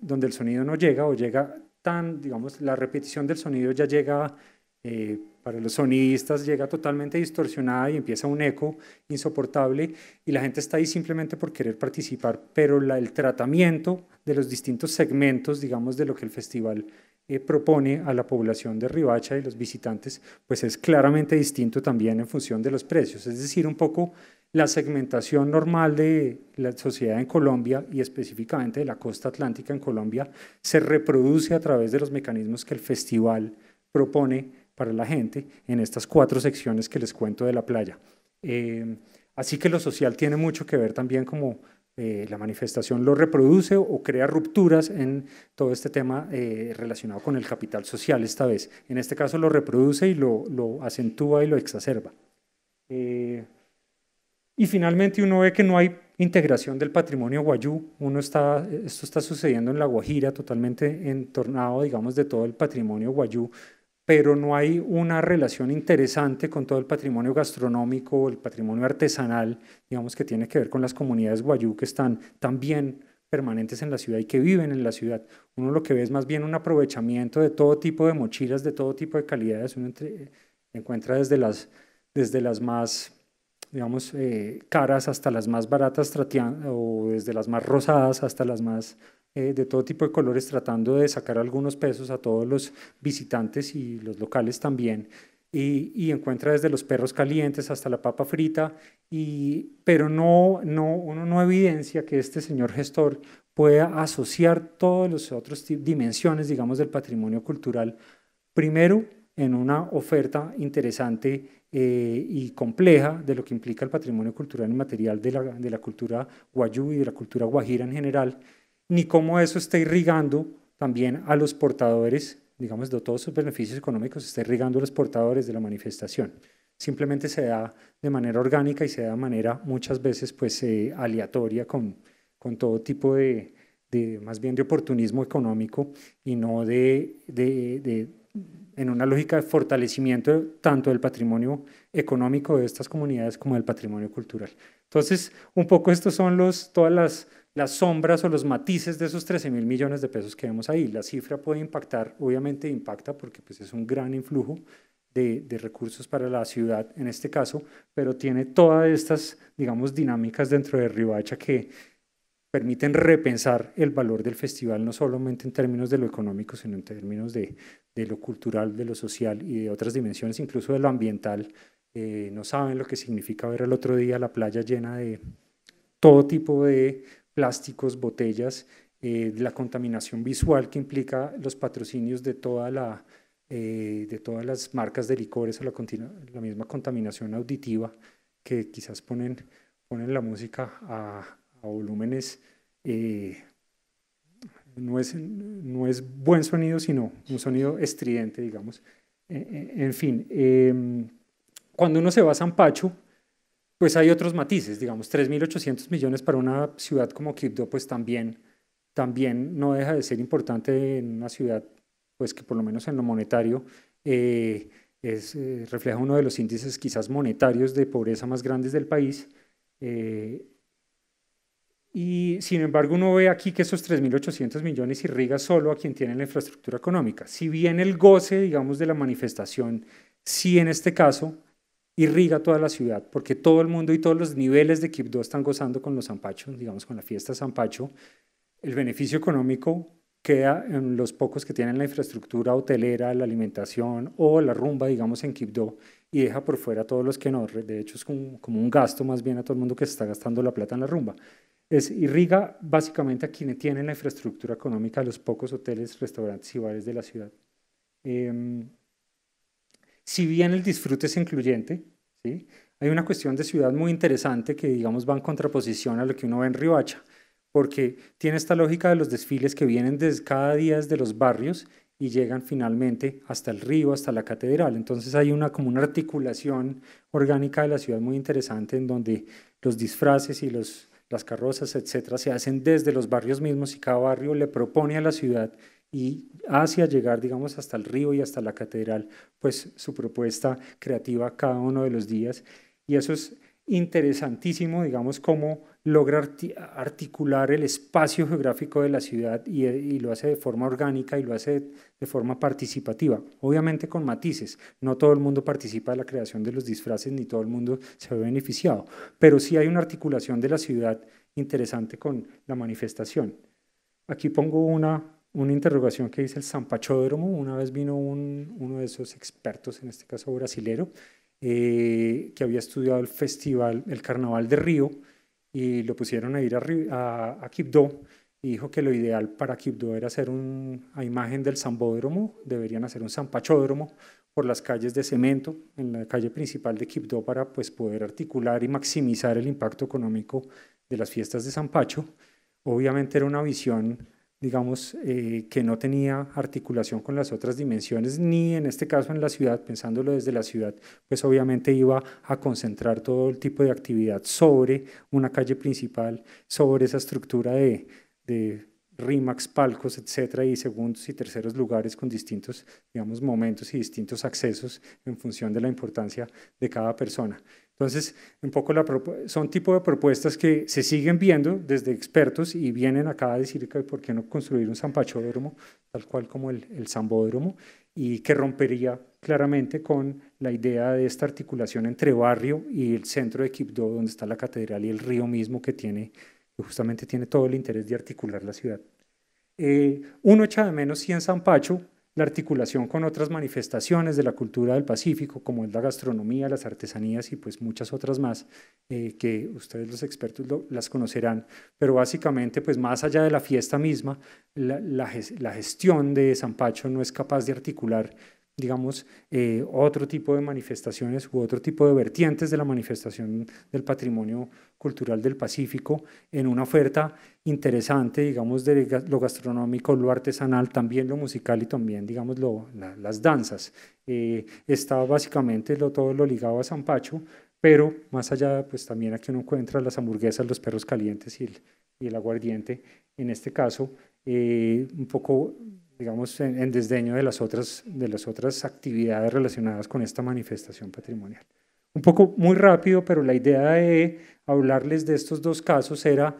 donde el sonido no llega o llega tan, digamos, la repetición del sonido ya llega eh, para los sonidistas llega totalmente distorsionada y empieza un eco insoportable y la gente está ahí simplemente por querer participar, pero el tratamiento de los distintos segmentos, digamos, de lo que el festival eh, propone a la población de Ribacha y los visitantes, pues es claramente distinto también en función de los precios, es decir, un poco la segmentación normal de la sociedad en Colombia y específicamente de la costa atlántica en Colombia se reproduce a través de los mecanismos que el festival propone para la gente en estas cuatro secciones que les cuento de la playa. Eh, así que lo social tiene mucho que ver también como eh, la manifestación lo reproduce o crea rupturas en todo este tema eh, relacionado con el capital social esta vez. En este caso lo reproduce y lo, acentúa y lo exacerba. Eh, y finalmente uno ve que no hay integración del patrimonio guayú. Uno está, esto está sucediendo en La Guajira, totalmente entornado, digamos, de todo el patrimonio guayú pero no hay una relación interesante con todo el patrimonio gastronómico, el patrimonio artesanal, digamos que tiene que ver con las comunidades guayú que están también permanentes en la ciudad y que viven en la ciudad. Uno lo que ve es más bien un aprovechamiento de todo tipo de mochilas, de todo tipo de calidades. Uno encuentra desde las, desde las más, digamos, eh, caras hasta las más baratas, o desde las más rosadas hasta las más eh, de todo tipo de colores, tratando de sacar algunos pesos a todos los visitantes y los locales también. Y, encuentra desde los perros calientes hasta la papa frita, pero no, no, uno no evidencia que este señor gestor pueda asociar todas las otras dimensiones, digamos, del patrimonio cultural, primero en una oferta interesante eh, y compleja de lo que implica el patrimonio cultural inmaterial de la, de la cultura guayú y de la cultura guajira en general, ni cómo eso está irrigando también a los portadores, digamos, de todos sus beneficios económicos, está irrigando a los portadores de la manifestación. Simplemente se da de manera orgánica y se da de manera muchas veces pues eh, aleatoria con, con todo tipo de, de, más bien de oportunismo económico y no de, de, de en una lógica de fortalecimiento tanto del patrimonio económico de estas comunidades como del patrimonio cultural. Entonces, un poco estos son los, todas las, las sombras o los matices de esos 13 mil millones de pesos que vemos ahí. La cifra puede impactar, obviamente impacta porque pues, es un gran influjo de, de, recursos para la ciudad en este caso, pero tiene todas estas, digamos, dinámicas dentro de Ribacha que permiten repensar el valor del festival, no solamente en términos de lo económico, sino en términos de, de lo cultural, de lo social y de otras dimensiones, incluso de lo ambiental. Eh, no saben lo que significa ver el otro día la playa llena de todo tipo de plásticos, botellas, eh, la contaminación visual que implica los patrocinios de, toda la, eh, de todas las marcas de licores o la, misma contaminación auditiva que quizás ponen, ponen la música a, volúmenes. Eh, no es, buen sonido, sino un sonido estridente, digamos. E, e, en fin, em, cuando uno se va a San pues hay otros matices, digamos, 3.800 millones para una ciudad como Quibdó, pues también, también no deja de ser importante en una ciudad, pues que por lo menos en lo monetario eh, es, eh, refleja uno de los índices quizás monetarios de pobreza más grandes del país. Eh, y sin embargo uno ve aquí que esos 3.800 millones irriga solo a quien tiene la infraestructura económica. Si bien el goce, digamos, de la manifestación, sí en este caso irriga toda la ciudad, porque todo el mundo y todos los niveles de Quibdó están gozando con los zampachos, digamos con la fiesta zampacho. El beneficio económico queda en los pocos que tienen la infraestructura hotelera, la alimentación o la rumba, digamos, en Quibdó, y deja por fuera a todos los que no. De hecho, es como, un gasto más bien a todo el mundo que se está gastando la plata en la rumba. Es irriga básicamente a quienes tienen la infraestructura económica, los pocos hoteles, restaurantes y bares de la ciudad. Em, si bien el disfrute es incluyente, ¿sí? hay una cuestión de ciudad muy interesante que, digamos, va en contraposición a lo que uno ve en Riohacha, porque tiene esta lógica de los desfiles que vienen desde cada día desde los barrios y llegan finalmente hasta el río, hasta la catedral. Entonces hay una, como una articulación orgánica de la ciudad muy interesante en donde los disfraces y los, las carrozas, etcétera, se hacen desde los barrios mismos y cada barrio le propone a la ciudad y hacia llegar, digamos, hasta el río y hasta la catedral, pues su propuesta creativa cada uno de los días. Y eso es interesantísimo, digamos, cómo logra articular el espacio geográfico de la ciudad y, lo hace de forma orgánica y lo hace de, de forma participativa, obviamente con matices. No todo el mundo participa de la creación de los disfraces ni todo el mundo se ve beneficiado, pero sí hay una articulación de la ciudad interesante con la manifestación. Aquí pongo una una interrogación que dice el Zampachódromo. Una vez vino uno de esos expertos, en este caso brasilero, eh, que había estudiado el festival, el carnaval de Río, y lo pusieron a ir a, a, Quibdó y dijo que lo ideal para Quibdó era hacer un, a imagen del Zambódromo, deberían hacer un Zampachódromo por las calles de cemento en la calle principal de Quibdó para pues, poder articular y maximizar el impacto económico de las fiestas de Zampacho. Obviamente era una visión digamos, eh, que no tenía articulación con las otras dimensiones, ni en este caso en la ciudad, pensándolo desde la ciudad, pues obviamente iba a concentrar todo el tipo de actividad sobre una calle principal, sobre esa estructura de, de RIMAX, palcos, etcétera, y segundos y terceros lugares con distintos, digamos, momentos y distintos accesos en función de la importancia de cada persona. Entonces, un poco son tipo de propuestas que se siguen viendo desde expertos y vienen acá a decir que por qué no construir un zampachódromo, tal cual como el, el zambódromo, y que rompería claramente con la idea de esta articulación entre barrio y el centro de Quibdó, donde está la catedral y el río mismo que tiene, justamente tiene todo el interés de articular la ciudad. Eh, uno echa de menos, sí, en San la articulación con otras manifestaciones de la cultura del Pacífico, como es la gastronomía, las artesanías y pues muchas otras más eh, que ustedes los expertos las conocerán. Pero básicamente, pues más allá de la fiesta misma, la, gestión de San Pacho no es capaz de articular digamos, eh, otro tipo de manifestaciones u otro tipo de vertientes de la manifestación del patrimonio cultural del Pacífico en una oferta interesante, digamos, de lo gastronómico, lo artesanal, también lo musical y también, digamos, las danzas. Eh, está básicamente todo lo ligado a San pero más allá, pues también aquí uno encuentra las hamburguesas, los perros calientes y el, aguardiente, en este caso, eh, un poco digamos, en, desdeño de las, otras, de las otras actividades relacionadas con esta manifestación patrimonial. Un poco muy rápido, pero la idea de hablarles de estos dos casos era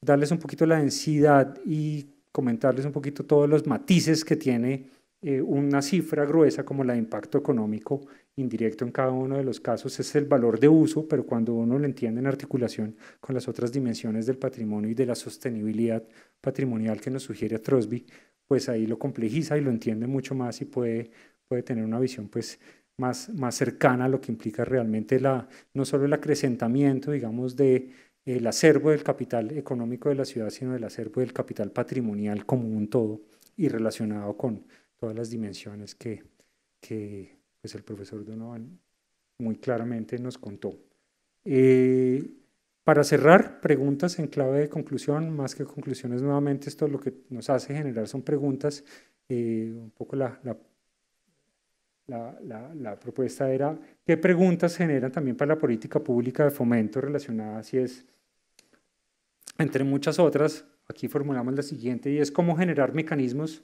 darles un poquito la densidad y comentarles un poquito todos los matices que tiene eh, una cifra gruesa como la de impacto económico indirecto en cada uno de los casos es el valor de uso, pero cuando uno lo entiende en articulación con las otras dimensiones del patrimonio y de la sostenibilidad patrimonial que nos sugiere Trosby, pues ahí lo complejiza y lo entiende mucho más y puede, puede tener una visión pues más, más cercana a lo que implica realmente la, no solo el acrecentamiento, digamos, de, el acervo del capital económico de la ciudad, sino del acervo del capital patrimonial como un todo y relacionado con todas las dimensiones que, que pues el profesor Donovan muy claramente nos contó. Eh, para cerrar, preguntas en clave de conclusión, más que conclusiones nuevamente, esto lo que nos hace generar son preguntas. Eh, un poco la, la, propuesta era, ¿qué preguntas generan también para la política pública de fomento relacionada, si es, entre muchas otras, aquí formulamos la siguiente, y es cómo generar mecanismos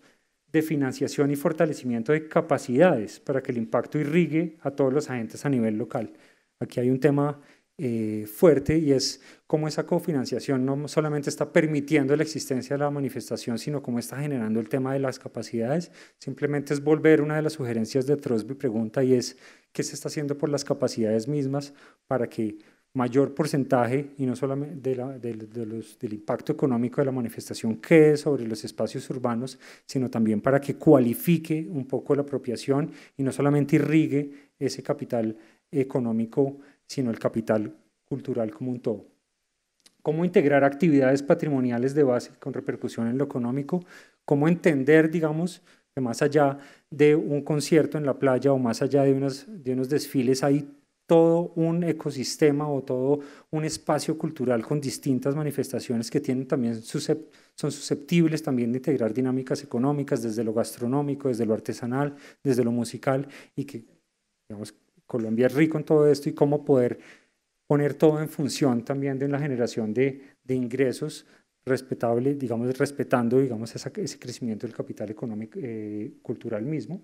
de financiación y fortalecimiento de capacidades para que el impacto irrigue a todos los agentes a nivel local. Aquí hay un tema eh, fuerte y es cómo esa cofinanciación no solamente está permitiendo la existencia de la manifestación, sino cómo está generando el tema de las capacidades. Simplemente es volver una de las sugerencias de Trosby pregunta y es qué se está haciendo por las capacidades mismas para que mayor porcentaje, y no solamente de la, del impacto económico de la manifestación quede sobre los espacios urbanos, sino también para que cualifique un poco la apropiación y no solamente irrigue ese capital económico sino el capital cultural como un todo. Cómo integrar actividades patrimoniales de base con repercusión en lo económico, cómo entender, digamos, que más allá de un concierto en la playa o más allá de, unos, de unos desfiles hay todo un ecosistema o todo un espacio cultural con distintas manifestaciones que tienen también son susceptibles también de integrar dinámicas económicas desde lo gastronómico, desde lo artesanal, desde lo musical y que digamos Colombia es rico en todo esto y cómo poder poner todo en función también de la generación de, ingresos respetable, digamos, respetando, digamos, ese crecimiento del capital económico, eh, cultural mismo.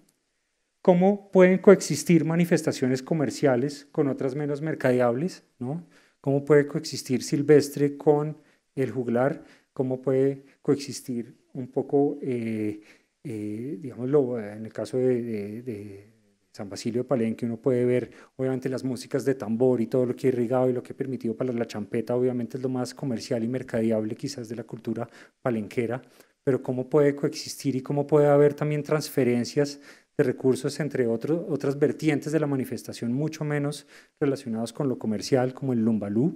¿Cómo pueden coexistir manifestaciones comerciales con otras menos mercadeables? ¿no? ¿Cómo puede coexistir silvestre con el juglar? ¿Cómo puede coexistir un poco, eh, eh en el caso de San Basilio de Palenque uno puede ver obviamente las músicas de tambor y todo lo que ha irrigado y lo que ha permitido para la champeta, obviamente es lo más comercial y mercadeable quizás de la cultura palenquera, pero cómo puede coexistir y cómo puede haber también transferencias de recursos entre otras vertientes de la manifestación mucho menos relacionados con lo comercial como el lumbalú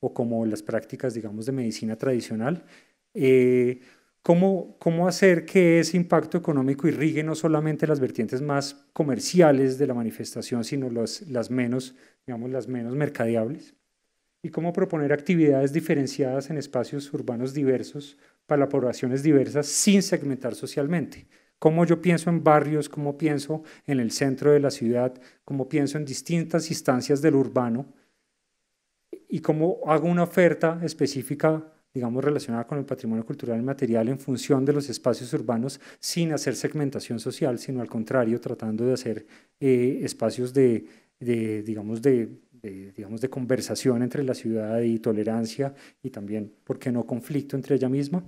o como las prácticas digamos de medicina tradicional. Eh, ¿Cómo, hacer que ese impacto económico irrigue no solamente las vertientes más comerciales de la manifestación, sino las, menos, digamos, las menos mercadeables? ¿Y cómo proponer actividades diferenciadas en espacios urbanos diversos para poblaciones diversas sin segmentar socialmente? cómo yo pienso en barrios, cómo pienso en el centro de la ciudad, cómo pienso en distintas instancias del urbano y cómo hago una oferta específica digamos, relacionada con el patrimonio cultural y material en función de los espacios urbanos sin hacer segmentación social, sino al contrario, tratando de hacer eh, espacios de, digamos, de, digamos, de conversación entre la ciudad y tolerancia y también, ¿por qué no conflicto entre ella misma?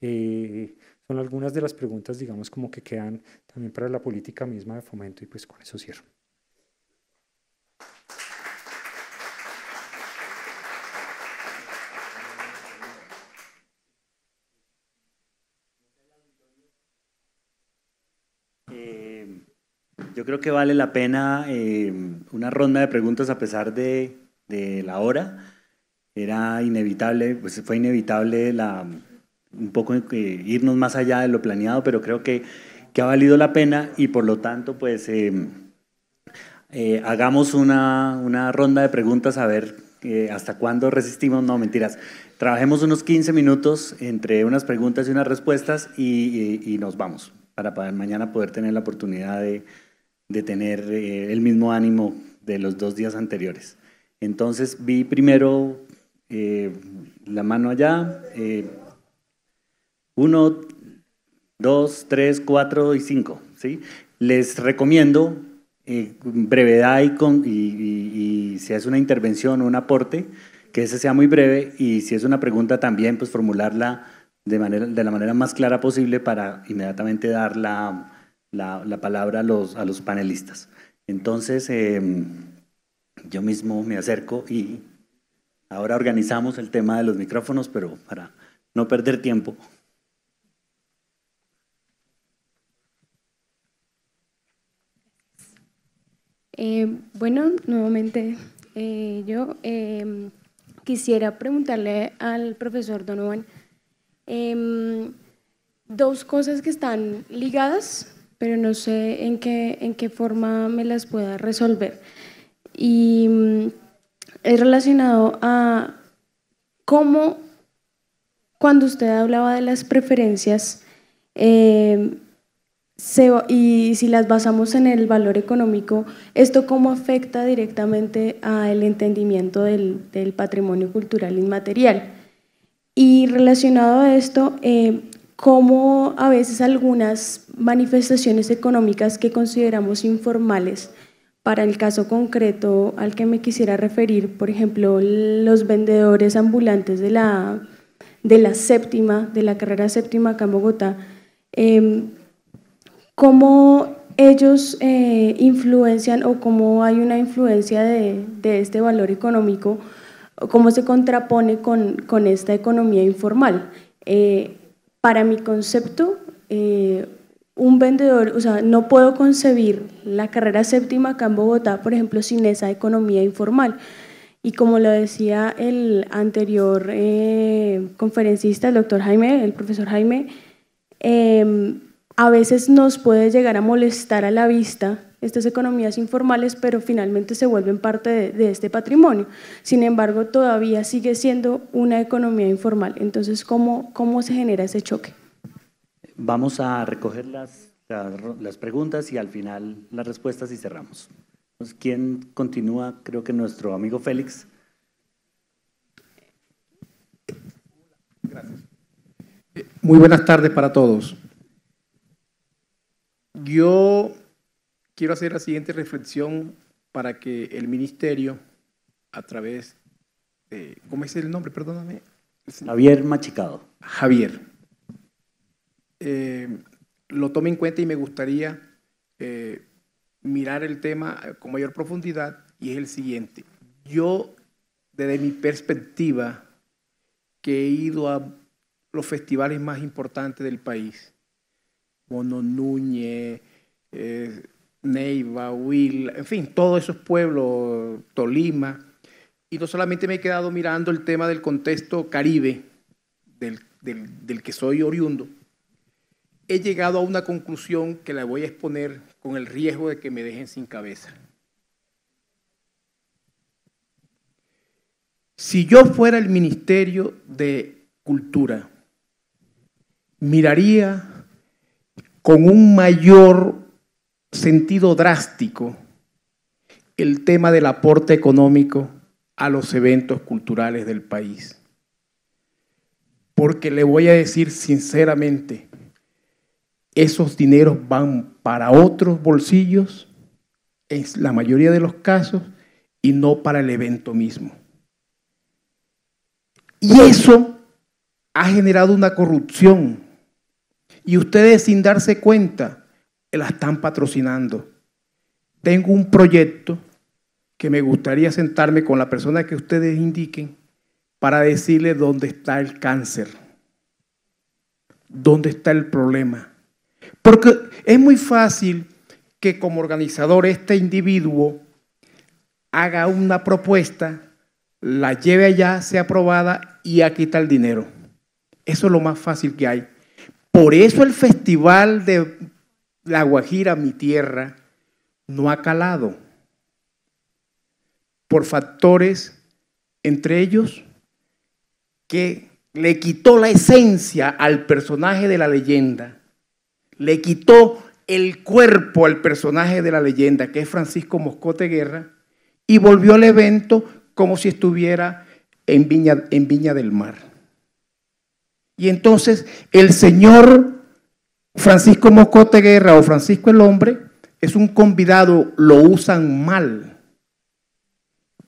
Eh, son algunas de las preguntas, digamos, como que quedan también para la política misma de fomento y pues con eso cierro. creo que vale la pena eh, una ronda de preguntas a pesar de, la hora. Era inevitable, pues fue inevitable la, un poco irnos más allá de lo planeado, pero creo que, ha valido la pena y por lo tanto, pues eh, eh, hagamos una, ronda de preguntas a ver hasta cuándo resistimos. No, mentiras. Trabajemos unos 15 minutos entre unas preguntas y unas respuestas y, y nos vamos para, mañana poder tener la oportunidad de, de tener eh, el mismo ánimo de los dos días anteriores. Entonces vi primero eh, la mano allá, eh, uno, dos, tres, cuatro y cinco. ¿sí? Les recomiendo brevedad y, con, y, si es una intervención o un aporte, que ese sea muy breve y si es una pregunta también, pues formularla de, manera, de la manera más clara posible para inmediatamente dar la, la, la palabra a los, a los, panelistas. Entonces, em, yo mismo me acerco y ahora organizamos el tema de los micrófonos, pero para no perder tiempo. Eh, bueno, nuevamente eh, yo em, quisiera preguntarle al profesor Donovan em, dos cosas que están ligadas pero no sé en qué, en qué forma me las pueda resolver. Y mm, es relacionado a cómo, cuando usted hablaba de las preferencias, em, y si las basamos en el valor económico, ¿esto cómo afecta directamente al entendimiento del, patrimonio cultural inmaterial? Y relacionado a esto, em, cómo a veces algunas manifestaciones económicas que consideramos informales, para el caso concreto al que me quisiera referir, por ejemplo, los vendedores ambulantes de la, de la séptima, de la carrera séptima acá en Bogotá, em, cómo ellos eh, influencian o cómo hay una influencia de, este valor económico, cómo se contrapone con, esta economía informal. Eh, para mi concepto, eh, un vendedor, o sea, no puedo concebir la carrera séptima acá en Bogotá, por ejemplo, sin esa economía informal. Y como lo decía el anterior eh, conferencista, el doctor Jaime, el profesor Jaime, eh, a veces nos puede llegar a molestar a la vista estas economías informales, pero finalmente se vuelven parte de, este patrimonio. Sin embargo, todavía sigue siendo una economía informal. Entonces, ¿cómo, cómo se genera ese choque? Vamos a recoger las, las preguntas y al final las respuestas y cerramos. ¿Quién continúa? Creo que nuestro amigo Félix. Gracias. Muy buenas tardes para todos. Yo quiero hacer la siguiente reflexión para que el ministerio, a través de, ¿cómo es el nombre? Perdóname. Javier Machicado. Javier. Eh, lo tome en cuenta y me gustaría eh, mirar el tema con mayor profundidad y es el siguiente. Yo, desde mi perspectiva, que he ido a los festivales más importantes del país, Mono Núñez, eh, Neiva, Huila, en fin, todos esos pueblos, Tolima. Y no solamente me he quedado mirando el tema del contexto caribe, del, del que soy oriundo, he llegado a una conclusión que la voy a exponer con el riesgo de que me dejen sin cabeza. Si yo fuera el Ministerio de Cultura, miraría con un mayor sentido drástico el tema del aporte económico a los eventos culturales del país. Porque le voy a decir sinceramente, esos dineros van para otros bolsillos, en la mayoría de los casos, y no para el evento mismo. Y eso ha generado una corrupción. Y ustedes sin darse cuenta la están patrocinando. Tengo un proyecto que me gustaría sentarme con la persona que ustedes indiquen para decirle dónde está el cáncer, dónde está el problema. Porque es muy fácil que como organizador este individuo haga una propuesta, la lleve allá, sea aprobada y aquí está el dinero. Eso es lo más fácil que hay. Por eso el festival de la Guajira, mi tierra, no ha calado por factores, entre ellos, que le quitó la esencia al personaje de la leyenda, le quitó el cuerpo al personaje de la leyenda, que es Francisco Moscote Guerra, y volvió al evento como si estuviera en Viña, en Viña del Mar. Y entonces el Señor Francisco Moscote Guerra o Francisco el Hombre es un convidado, lo usan mal.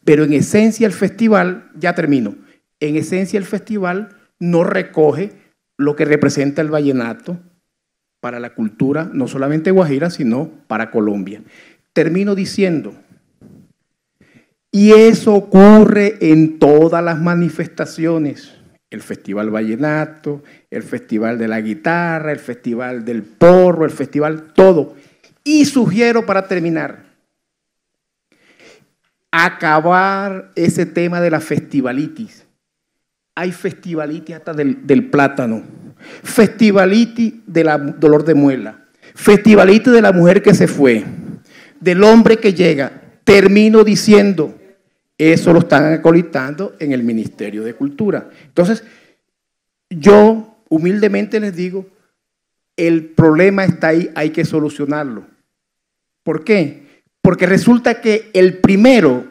Pero en esencia el festival, ya termino, en esencia el festival no recoge lo que representa el vallenato para la cultura, no solamente guajira, sino para Colombia. Termino diciendo, y eso ocurre en todas las manifestaciones el Festival Vallenato, el Festival de la Guitarra, el Festival del Porro, el Festival todo. Y sugiero para terminar, acabar ese tema de la festivalitis. Hay festivalitis hasta del, plátano, festivalitis del dolor de muela, festivalitis de la mujer que se fue, del hombre que llega. Termino diciendo, eso lo están acolitando en el Ministerio de Cultura. Entonces, yo humildemente les digo, el problema está ahí, hay que solucionarlo. ¿Por qué? Porque resulta que el primero,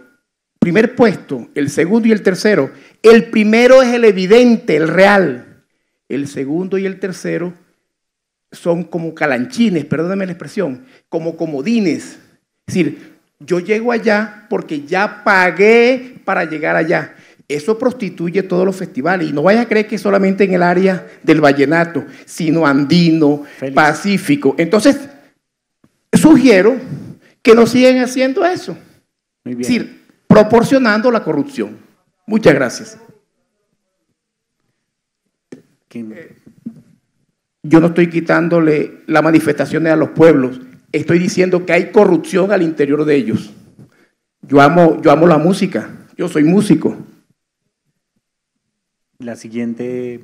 primer puesto, el segundo y el tercero, el primero es el evidente, el real. El segundo y el tercero son como calanchines, perdónenme la expresión, como comodines. Es decir, yo llego allá porque ya pagué para llegar allá. Eso prostituye todos los festivales. Y no vaya a creer que solamente en el área del vallenato, sino andino, pacífico. Entonces, sugiero que no sigan haciendo eso. Es decir, proporcionando la corrupción. Muchas gracias. Yo no estoy quitándole las manifestaciones a los pueblos, estoy diciendo que hay corrupción al interior de ellos. Yo amo, yo amo la música, yo soy músico. La siguiente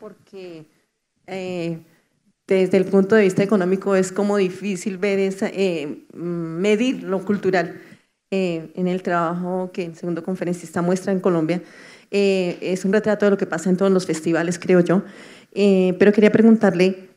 porque eh, desde el punto de vista económico es como difícil ver esa, eh, medir lo cultural eh, en el trabajo que el segundo conferencista muestra en Colombia. Eh, es un retrato de lo que pasa en todos los festivales, creo yo. Eh, pero quería preguntarle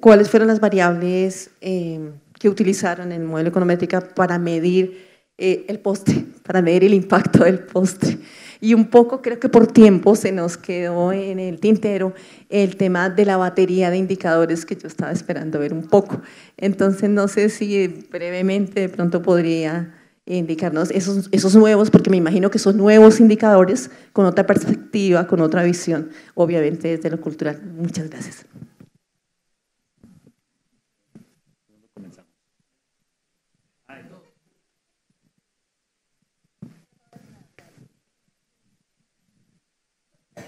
cuáles fueron las variables eh, que utilizaron en el modelo econométrica para medir el postre, para medir el impacto del postre. Y un poco creo que por tiempo se nos quedó en el tintero el tema de la batería de indicadores que yo estaba esperando ver un poco. Entonces no sé si brevemente de pronto podría e indicarnos esos, esos nuevos, porque me imagino que son nuevos indicadores con otra perspectiva, con otra visión, obviamente desde lo cultural. Muchas gracias.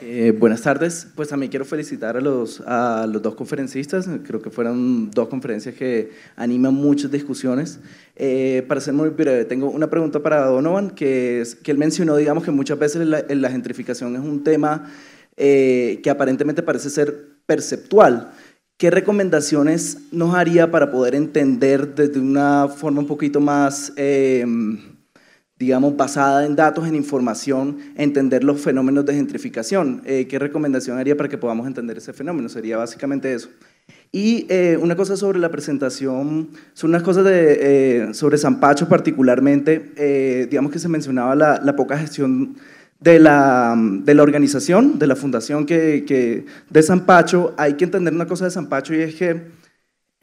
Eh, buenas tardes. Pues también quiero felicitar a los, a los dos conferencistas. Creo que fueron dos conferencias que animan muchas discusiones. Eh, para ser muy breve, tengo una pregunta para Donovan, que, que él mencionó, digamos, que muchas veces la, gentrificación es un tema eh, que aparentemente parece ser perceptual. ¿Qué recomendaciones nos haría para poder entender desde una forma un poquito más digamos, basada en datos, en información, entender los fenómenos de gentrificación. Eh, ¿Qué recomendación haría para que podamos entender ese fenómeno? Sería básicamente eso. Y eh, una cosa sobre la presentación, son unas cosas de, eh, sobre Pacho particularmente, digamos que se mencionaba la, poca gestión de la, organización, de la fundación que, que de Pacho Hay que entender una cosa de San Pacho y es que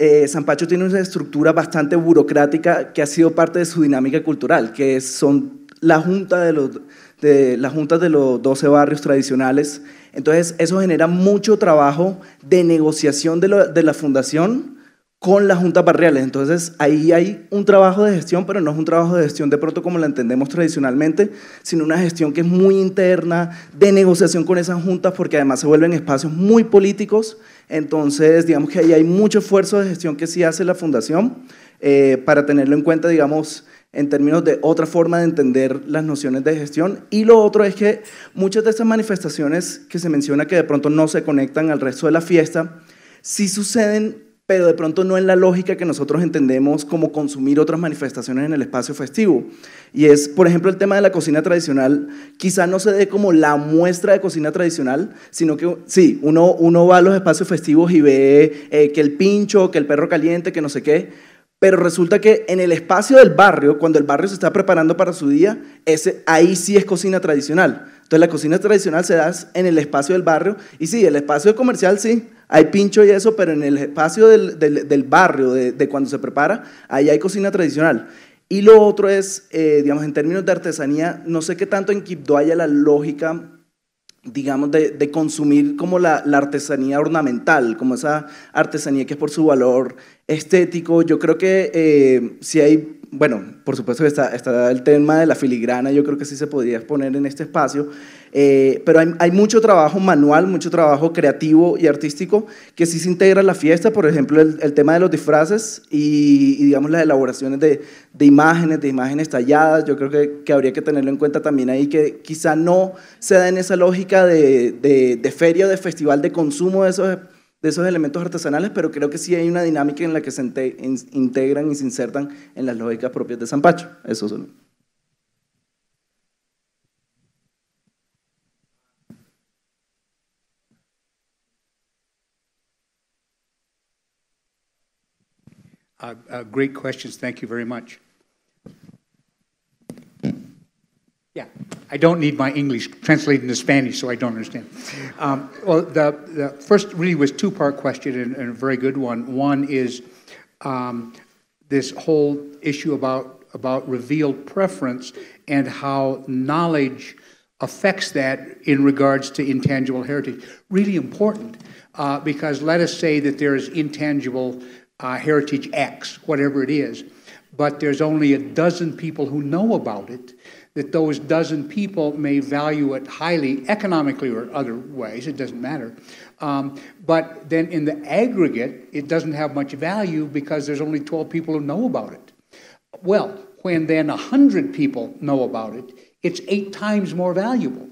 eh, San Pacho tiene una estructura bastante burocrática que ha sido parte de su dinámica cultural, que son la junta de los, de, de los 12 barrios tradicionales. Entonces, eso genera mucho trabajo de negociación de, la fundación con las juntas barriales. Entonces, ahí hay un trabajo de gestión, pero no es un trabajo de gestión de pronto como la entendemos tradicionalmente, sino una gestión que es muy interna, de negociación con esas juntas, porque además se vuelven espacios muy políticos entonces, digamos que ahí hay mucho esfuerzo de gestión que sí hace la fundación eh, para tenerlo en cuenta, digamos, en términos de otra forma de entender las nociones de gestión. Y lo otro es que muchas de estas manifestaciones que se menciona que de pronto no se conectan al resto de la fiesta, sí suceden pero de pronto no es la lógica que nosotros entendemos como consumir otras manifestaciones en el espacio festivo. Y es, por ejemplo, el tema de la cocina tradicional, quizá no se dé como la muestra de cocina tradicional, sino que sí, uno, uno va a los espacios festivos y ve eh, que el pincho, que el perro caliente, que no sé qué, pero resulta que en el espacio del barrio, cuando el barrio se está preparando para su día, ese, ahí sí es cocina tradicional. Entonces la cocina tradicional se da en el espacio del barrio. Y sí, el espacio comercial sí, hay pincho y eso, pero en el espacio del, barrio, de, cuando se prepara, ahí hay cocina tradicional. Y lo otro es, eh, digamos, en términos de artesanía, no sé qué tanto en Quibdó haya la lógica digamos, de, consumir como la, artesanía ornamental, como esa artesanía que es por su valor estético. Yo creo que eh, si hay, bueno, por supuesto está, está el tema de la filigrana, yo creo que sí se podría exponer en este espacio, eh, pero hay, mucho trabajo manual, mucho trabajo creativo y artístico que sí se integra en la fiesta, por ejemplo, el, tema de los disfraces y, digamos las elaboraciones de, imágenes, de imágenes talladas, yo creo que, que, habría que tenerlo en cuenta también ahí, que quizá no se da en esa lógica de, feria de festival de consumo de esos elementos artesanales, pero creo que sí hay una dinámica en la que se integran y se insertan en las lógicas propias de San Pacho. Eso son. Uh, uh, great questions. Thank you very much. Yeah, I don't need my English translated into Spanish, so I don't understand. Um, well, the, the, first really was two-part question and, and, a very good one. One is um, this whole issue about about revealed preference and how knowledge affects that in regards to intangible heritage. Really important, uh, because let us say that there is intangible uh, Heritage X, whatever it is. But there's only a dozen people who know about it, that those dozen people may value it highly economically or other ways, it doesn't matter. Um, but then in the aggregate, it doesn't have much value because there's only 12 people who know about it. Well, when then 100 people know about it, it's eight times more valuable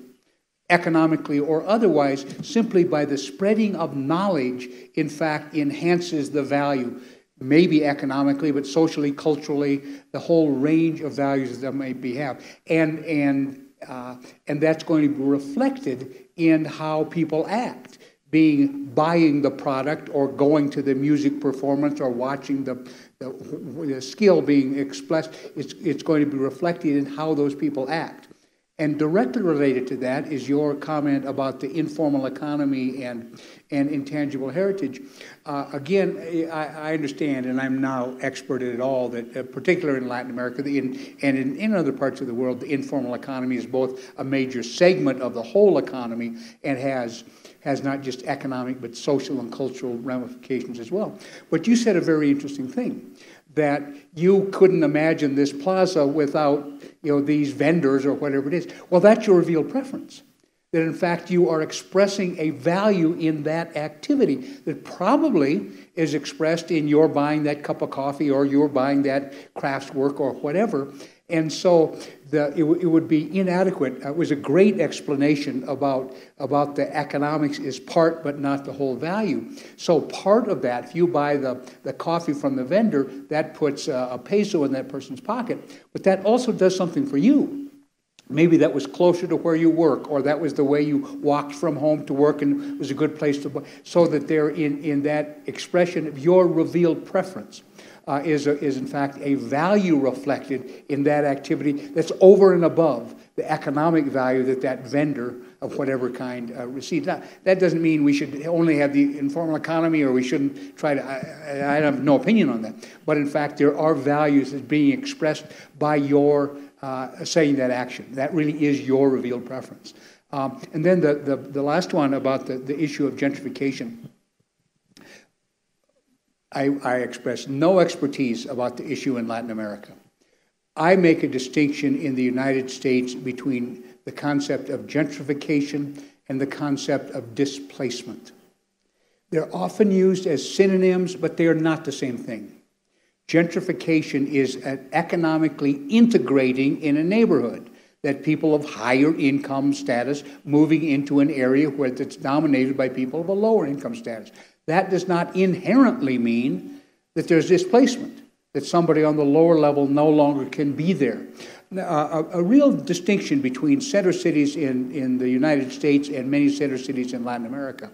economically or otherwise, simply by the spreading of knowledge, in fact, enhances the value, maybe economically, but socially, culturally, the whole range of values that may be have. And, and, uh, and that's going to be reflected in how people act being buying the product or going to the music performance or watching the, the, the, skill being expressed, it's, it's going to be reflected in how those people act. And directly related to that is your comment about the informal economy and, and intangible heritage. Uh, again, I, I, understand, and I'm now expert at it all, that uh, particularly in Latin America the in, and in, in other parts of the world, the informal economy is both a major segment of the whole economy and has, has not just economic but social and cultural ramifications as well. But you said a very interesting thing that you couldn't imagine this plaza without you know, these vendors or whatever it is. Well, that's your revealed preference. That in fact you are expressing a value in that activity that probably is expressed in your buying that cup of coffee or your buying that crafts work or whatever. And so the, it, it, would be inadequate. It was a great explanation about, about the economics is part but not the whole value. So part of that, if you buy the, the coffee from the vendor, that puts a, a peso in that person's pocket. But that also does something for you. Maybe that was closer to where you work, or that was the way you walked from home to work and was a good place to. So that they're in, in that expression of your revealed preference uh, is, a, is in fact a value reflected in that activity that's over and above the economic value that that vendor of whatever kind uh, receives. Now, that doesn't mean we should only have the informal economy or we shouldn't try to, I, I have no opinion on that. But in fact, there are values that's being expressed by your uh, saying that action. That really is your revealed preference. Um, and then the, the, the, last one about the, the issue of gentrification. I, I express no expertise about the issue in Latin America. I make a distinction in the United States between the concept of gentrification and the concept of displacement. They're often used as synonyms, but they are not the same thing. Gentrification is economically integrating in a neighborhood that people of higher income status moving into an area where it's dominated by people of a lower income status that does not inherently mean that there's displacement, that somebody on the lower level no longer can be there. a, a, real distinction between center cities in, in the United States and many center cities in Latin America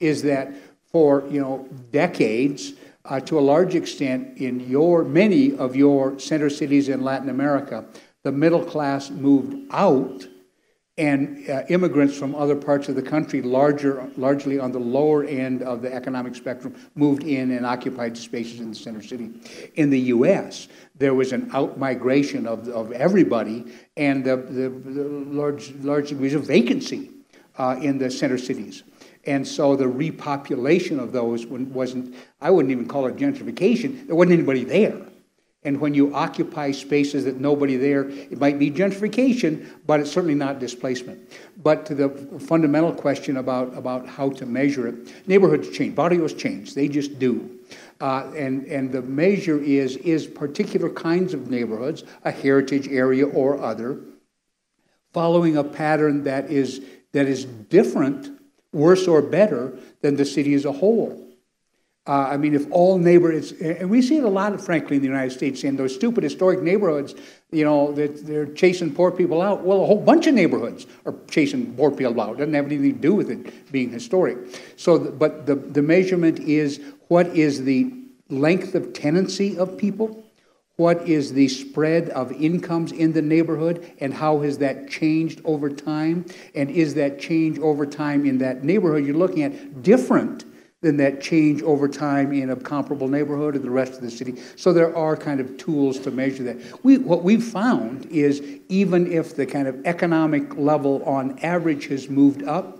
is that for you know decades, uh, to a large extent, in your many of your center cities in Latin America, the middle class moved out and uh, immigrants from other parts of the country, larger, largely on the lower end of the economic spectrum, moved in and occupied spaces in the center city. In the U.S., there was an outmigration of, of everybody and the, the, the large, large degrees of vacancy uh, in the center cities. And so the repopulation of those wasn't, I wouldn't even call it gentrification, there wasn't anybody there. And when you occupy spaces that nobody there, it might be gentrification, but it's certainly not displacement. But to the fundamental question about, about how to measure it, neighborhoods change, barrios change, they just do. Uh, and, and the measure is, is particular kinds of neighborhoods, a heritage area or other, following a pattern that is, that is different, worse or better, than the city as a whole. Uh, I mean, if all neighborhoods, and we see it a lot, frankly, in the United States, in those stupid historic neighborhoods, you know, that they're chasing poor people out. Well, a whole bunch of neighborhoods are chasing poor people out. It doesn't have anything to do with it being historic. So, but the, the measurement is what is the length of tenancy of people? What is the spread of incomes in the neighborhood and how has that changed over time? And is that change over time in that neighborhood you're looking at different then that change over time in a comparable neighborhood or the rest of the city. So there are kind of tools to measure that. We, what we've found is even if the kind of economic level on average has moved up,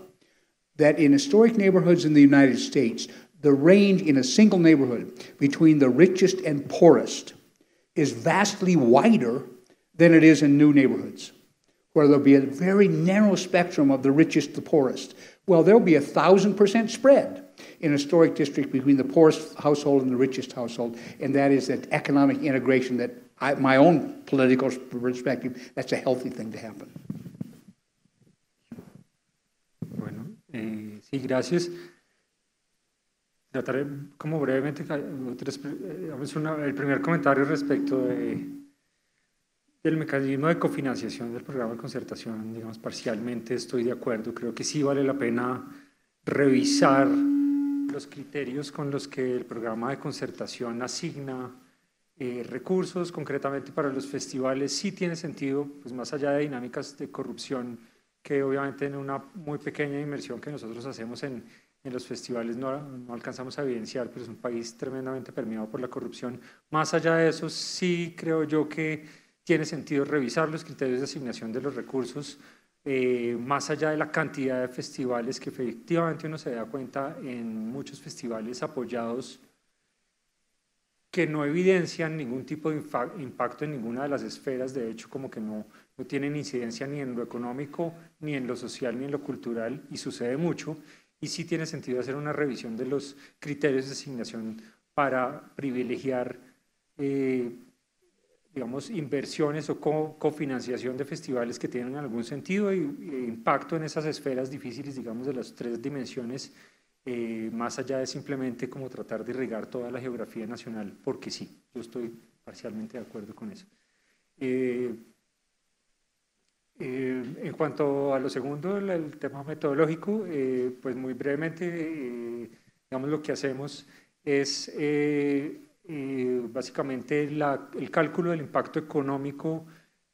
that in historic neighborhoods in the United States, the range in a single neighborhood between the richest and poorest is vastly wider than it is in new neighborhoods, where there'll be a very narrow spectrum of the richest, the poorest. Well, there'll be a thousand percent spread in a historic district between the poorest household and the richest household, and that is that economic integration that I, my own political perspective, that's a healthy thing to happen. Bueno, eh, sí, gracias. Trataré como brevemente, tres, eh, una, el primer comentario respecto de, del mecanismo de cofinanciación del programa de concertación, digamos, parcialmente estoy de acuerdo. Creo que sí vale la pena revisar los criterios con los que el programa de concertación asigna eh, recursos, concretamente para los festivales, sí tiene sentido, pues más allá de dinámicas de corrupción, que obviamente en una muy pequeña inmersión que nosotros hacemos en, en los festivales no, no, alcanzamos a evidenciar, pero es un país tremendamente permeado por la corrupción. Más allá de eso, sí creo yo que tiene sentido revisar los criterios de asignación de los recursos eh, más allá de la cantidad de festivales que efectivamente uno se da cuenta en muchos festivales apoyados que no evidencian ningún tipo de impacto en ninguna de las esferas, de hecho como que no, no tienen incidencia ni en lo económico, ni en lo social, ni en lo cultural, y sucede mucho, y sí tiene sentido hacer una revisión de los criterios de asignación para privilegiar eh, digamos, inversiones o cofinanciación de festivales que tienen algún sentido y, impacto en esas esferas difíciles, digamos, de las tres dimensiones, eh, más allá de simplemente como tratar de irrigar toda la geografía nacional, porque sí, yo estoy parcialmente de acuerdo con eso. Eh, eh, en cuanto a lo segundo, el tema metodológico, pues muy brevemente, digamos, lo que hacemos es eh, básicamente el cálculo del impacto económico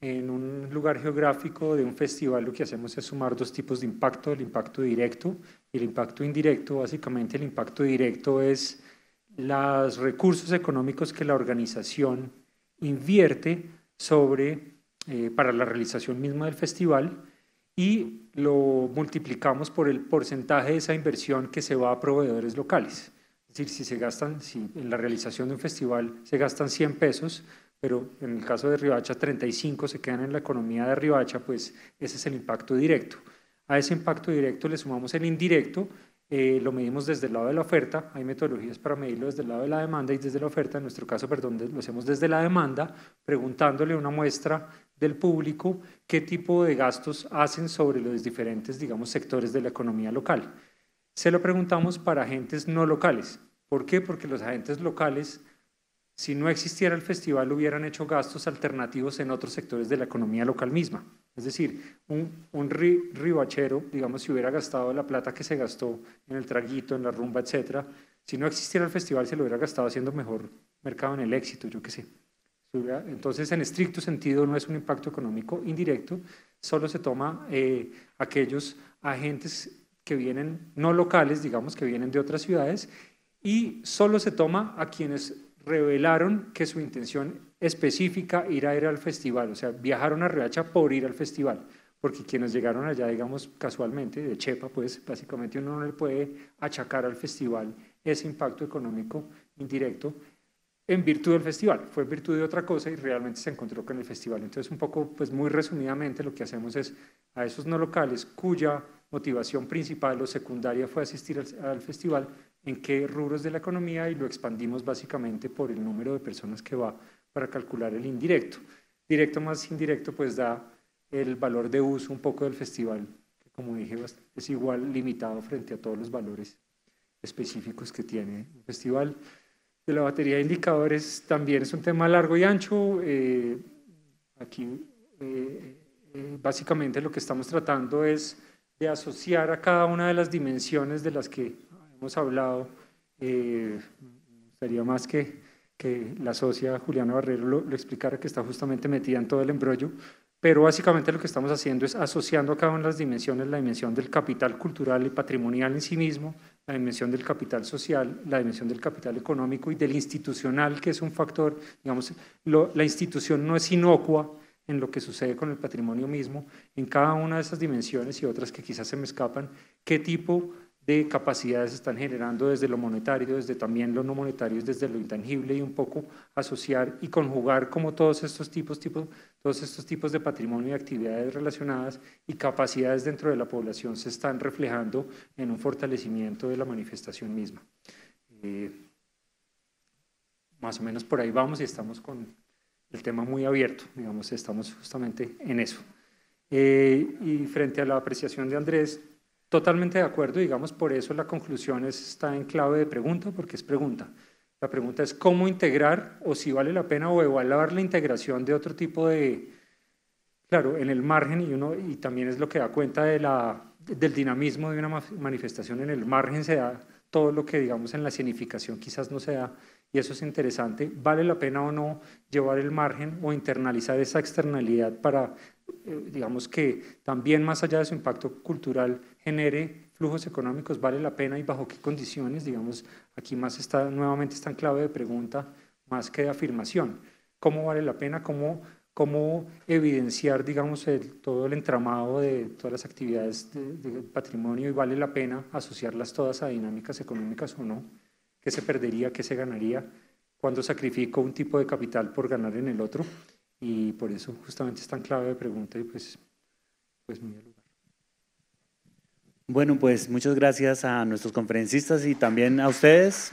en un lugar geográfico de un festival, lo que hacemos es sumar dos tipos de impacto, el impacto directo y el impacto indirecto. Básicamente el impacto directo es los recursos económicos que la organización invierte sobre, eh, para la realización misma del festival y lo multiplicamos por el porcentaje de esa inversión que se va a proveedores locales. Es decir, si se gastan, si en la realización de un festival se gastan 100 pesos, pero en el caso de ribacha 35 se quedan en la economía de ribacha pues ese es el impacto directo. A ese impacto directo le sumamos el indirecto, eh, lo medimos desde el lado de la oferta, hay metodologías para medirlo desde el lado de la demanda y desde la oferta, en nuestro caso, perdón, lo hacemos desde la demanda, preguntándole a una muestra del público qué tipo de gastos hacen sobre los diferentes, digamos, sectores de la economía local se lo preguntamos para agentes no locales. ¿Por qué? Porque los agentes locales, si no existiera el festival, hubieran hecho gastos alternativos en otros sectores de la economía local misma. Es decir, un, ribachero, digamos, si hubiera gastado la plata que se gastó en el traguito, en la rumba, etcétera, si no existiera el festival, se lo hubiera gastado haciendo mejor mercado en el éxito, yo qué sé. Entonces, en estricto sentido, no es un impacto económico indirecto, solo se toma eh, aquellos agentes que vienen no locales, digamos que vienen de otras ciudades, y solo se toma a quienes revelaron que su intención específica era ir al festival, o sea, viajaron a Rehacha por ir al festival, porque quienes llegaron allá, digamos, casualmente, de Chepa, pues básicamente uno no le puede achacar al festival ese impacto económico indirecto en virtud del festival, fue en virtud de otra cosa y realmente se encontró con el festival. Entonces, un poco, pues muy resumidamente, lo que hacemos es a esos no locales cuya motivación principal o secundaria fue asistir al, festival, en qué rubros de la economía y lo expandimos básicamente por el número de personas que va para calcular el indirecto. Directo más indirecto pues da el valor de uso un poco del festival, que como dije es igual limitado frente a todos los valores específicos que tiene el festival. De la batería de indicadores también es un tema largo y ancho. Eh, aquí eh, eh, básicamente lo que estamos tratando es de asociar a cada una de las dimensiones de las que hemos hablado. Eh, sería más que, que la socia Juliana Barrero lo, explicara, que está justamente metida en todo el embrollo, pero básicamente lo que estamos haciendo es asociando a cada una de las dimensiones, la dimensión del capital cultural y patrimonial en sí mismo, la dimensión del capital social, la dimensión del capital económico y del institucional, que es un factor, digamos, la institución no es inocua, en lo que sucede con el patrimonio mismo, en cada una de esas dimensiones y otras que quizás se me escapan, qué tipo de capacidades están generando desde lo monetario, desde también lo no monetario, desde lo intangible y un poco asociar y conjugar como todos estos tipos, todos estos tipos de patrimonio y actividades relacionadas y capacidades dentro de la población se están reflejando en un fortalecimiento de la manifestación misma. Eh, más o menos por ahí vamos y estamos con, el tema muy abierto, digamos, estamos justamente en eso. Eh, y frente a la apreciación de Andrés, totalmente de acuerdo, digamos, por eso la conclusión está en clave de pregunta, porque es pregunta. La pregunta es cómo integrar o si vale la pena o evaluar la integración de otro tipo de, claro, en el margen y, uno, y también es lo que da cuenta de la, del dinamismo de una manifestación en el margen, se da todo lo que digamos en la significación quizás no se da y eso es interesante, ¿vale la pena o no llevar el margen o internalizar esa externalidad para, eh, digamos, que también más allá de su impacto cultural genere flujos económicos, ¿vale la pena y bajo qué condiciones? Digamos, aquí más está, nuevamente está en clave de pregunta más que de afirmación. ¿Cómo vale la pena? ¿Cómo cómo evidenciar, digamos, todo el entramado de todas las actividades del patrimonio y vale la pena asociarlas todas a dinámicas económicas o no qué se perdería, qué se ganaría, cuando sacrifico un tipo de capital por ganar en el otro. Y por eso justamente es tan clave de pregunta y pues, pues muy lugar. Bueno, pues muchas gracias a nuestros conferencistas y también a ustedes.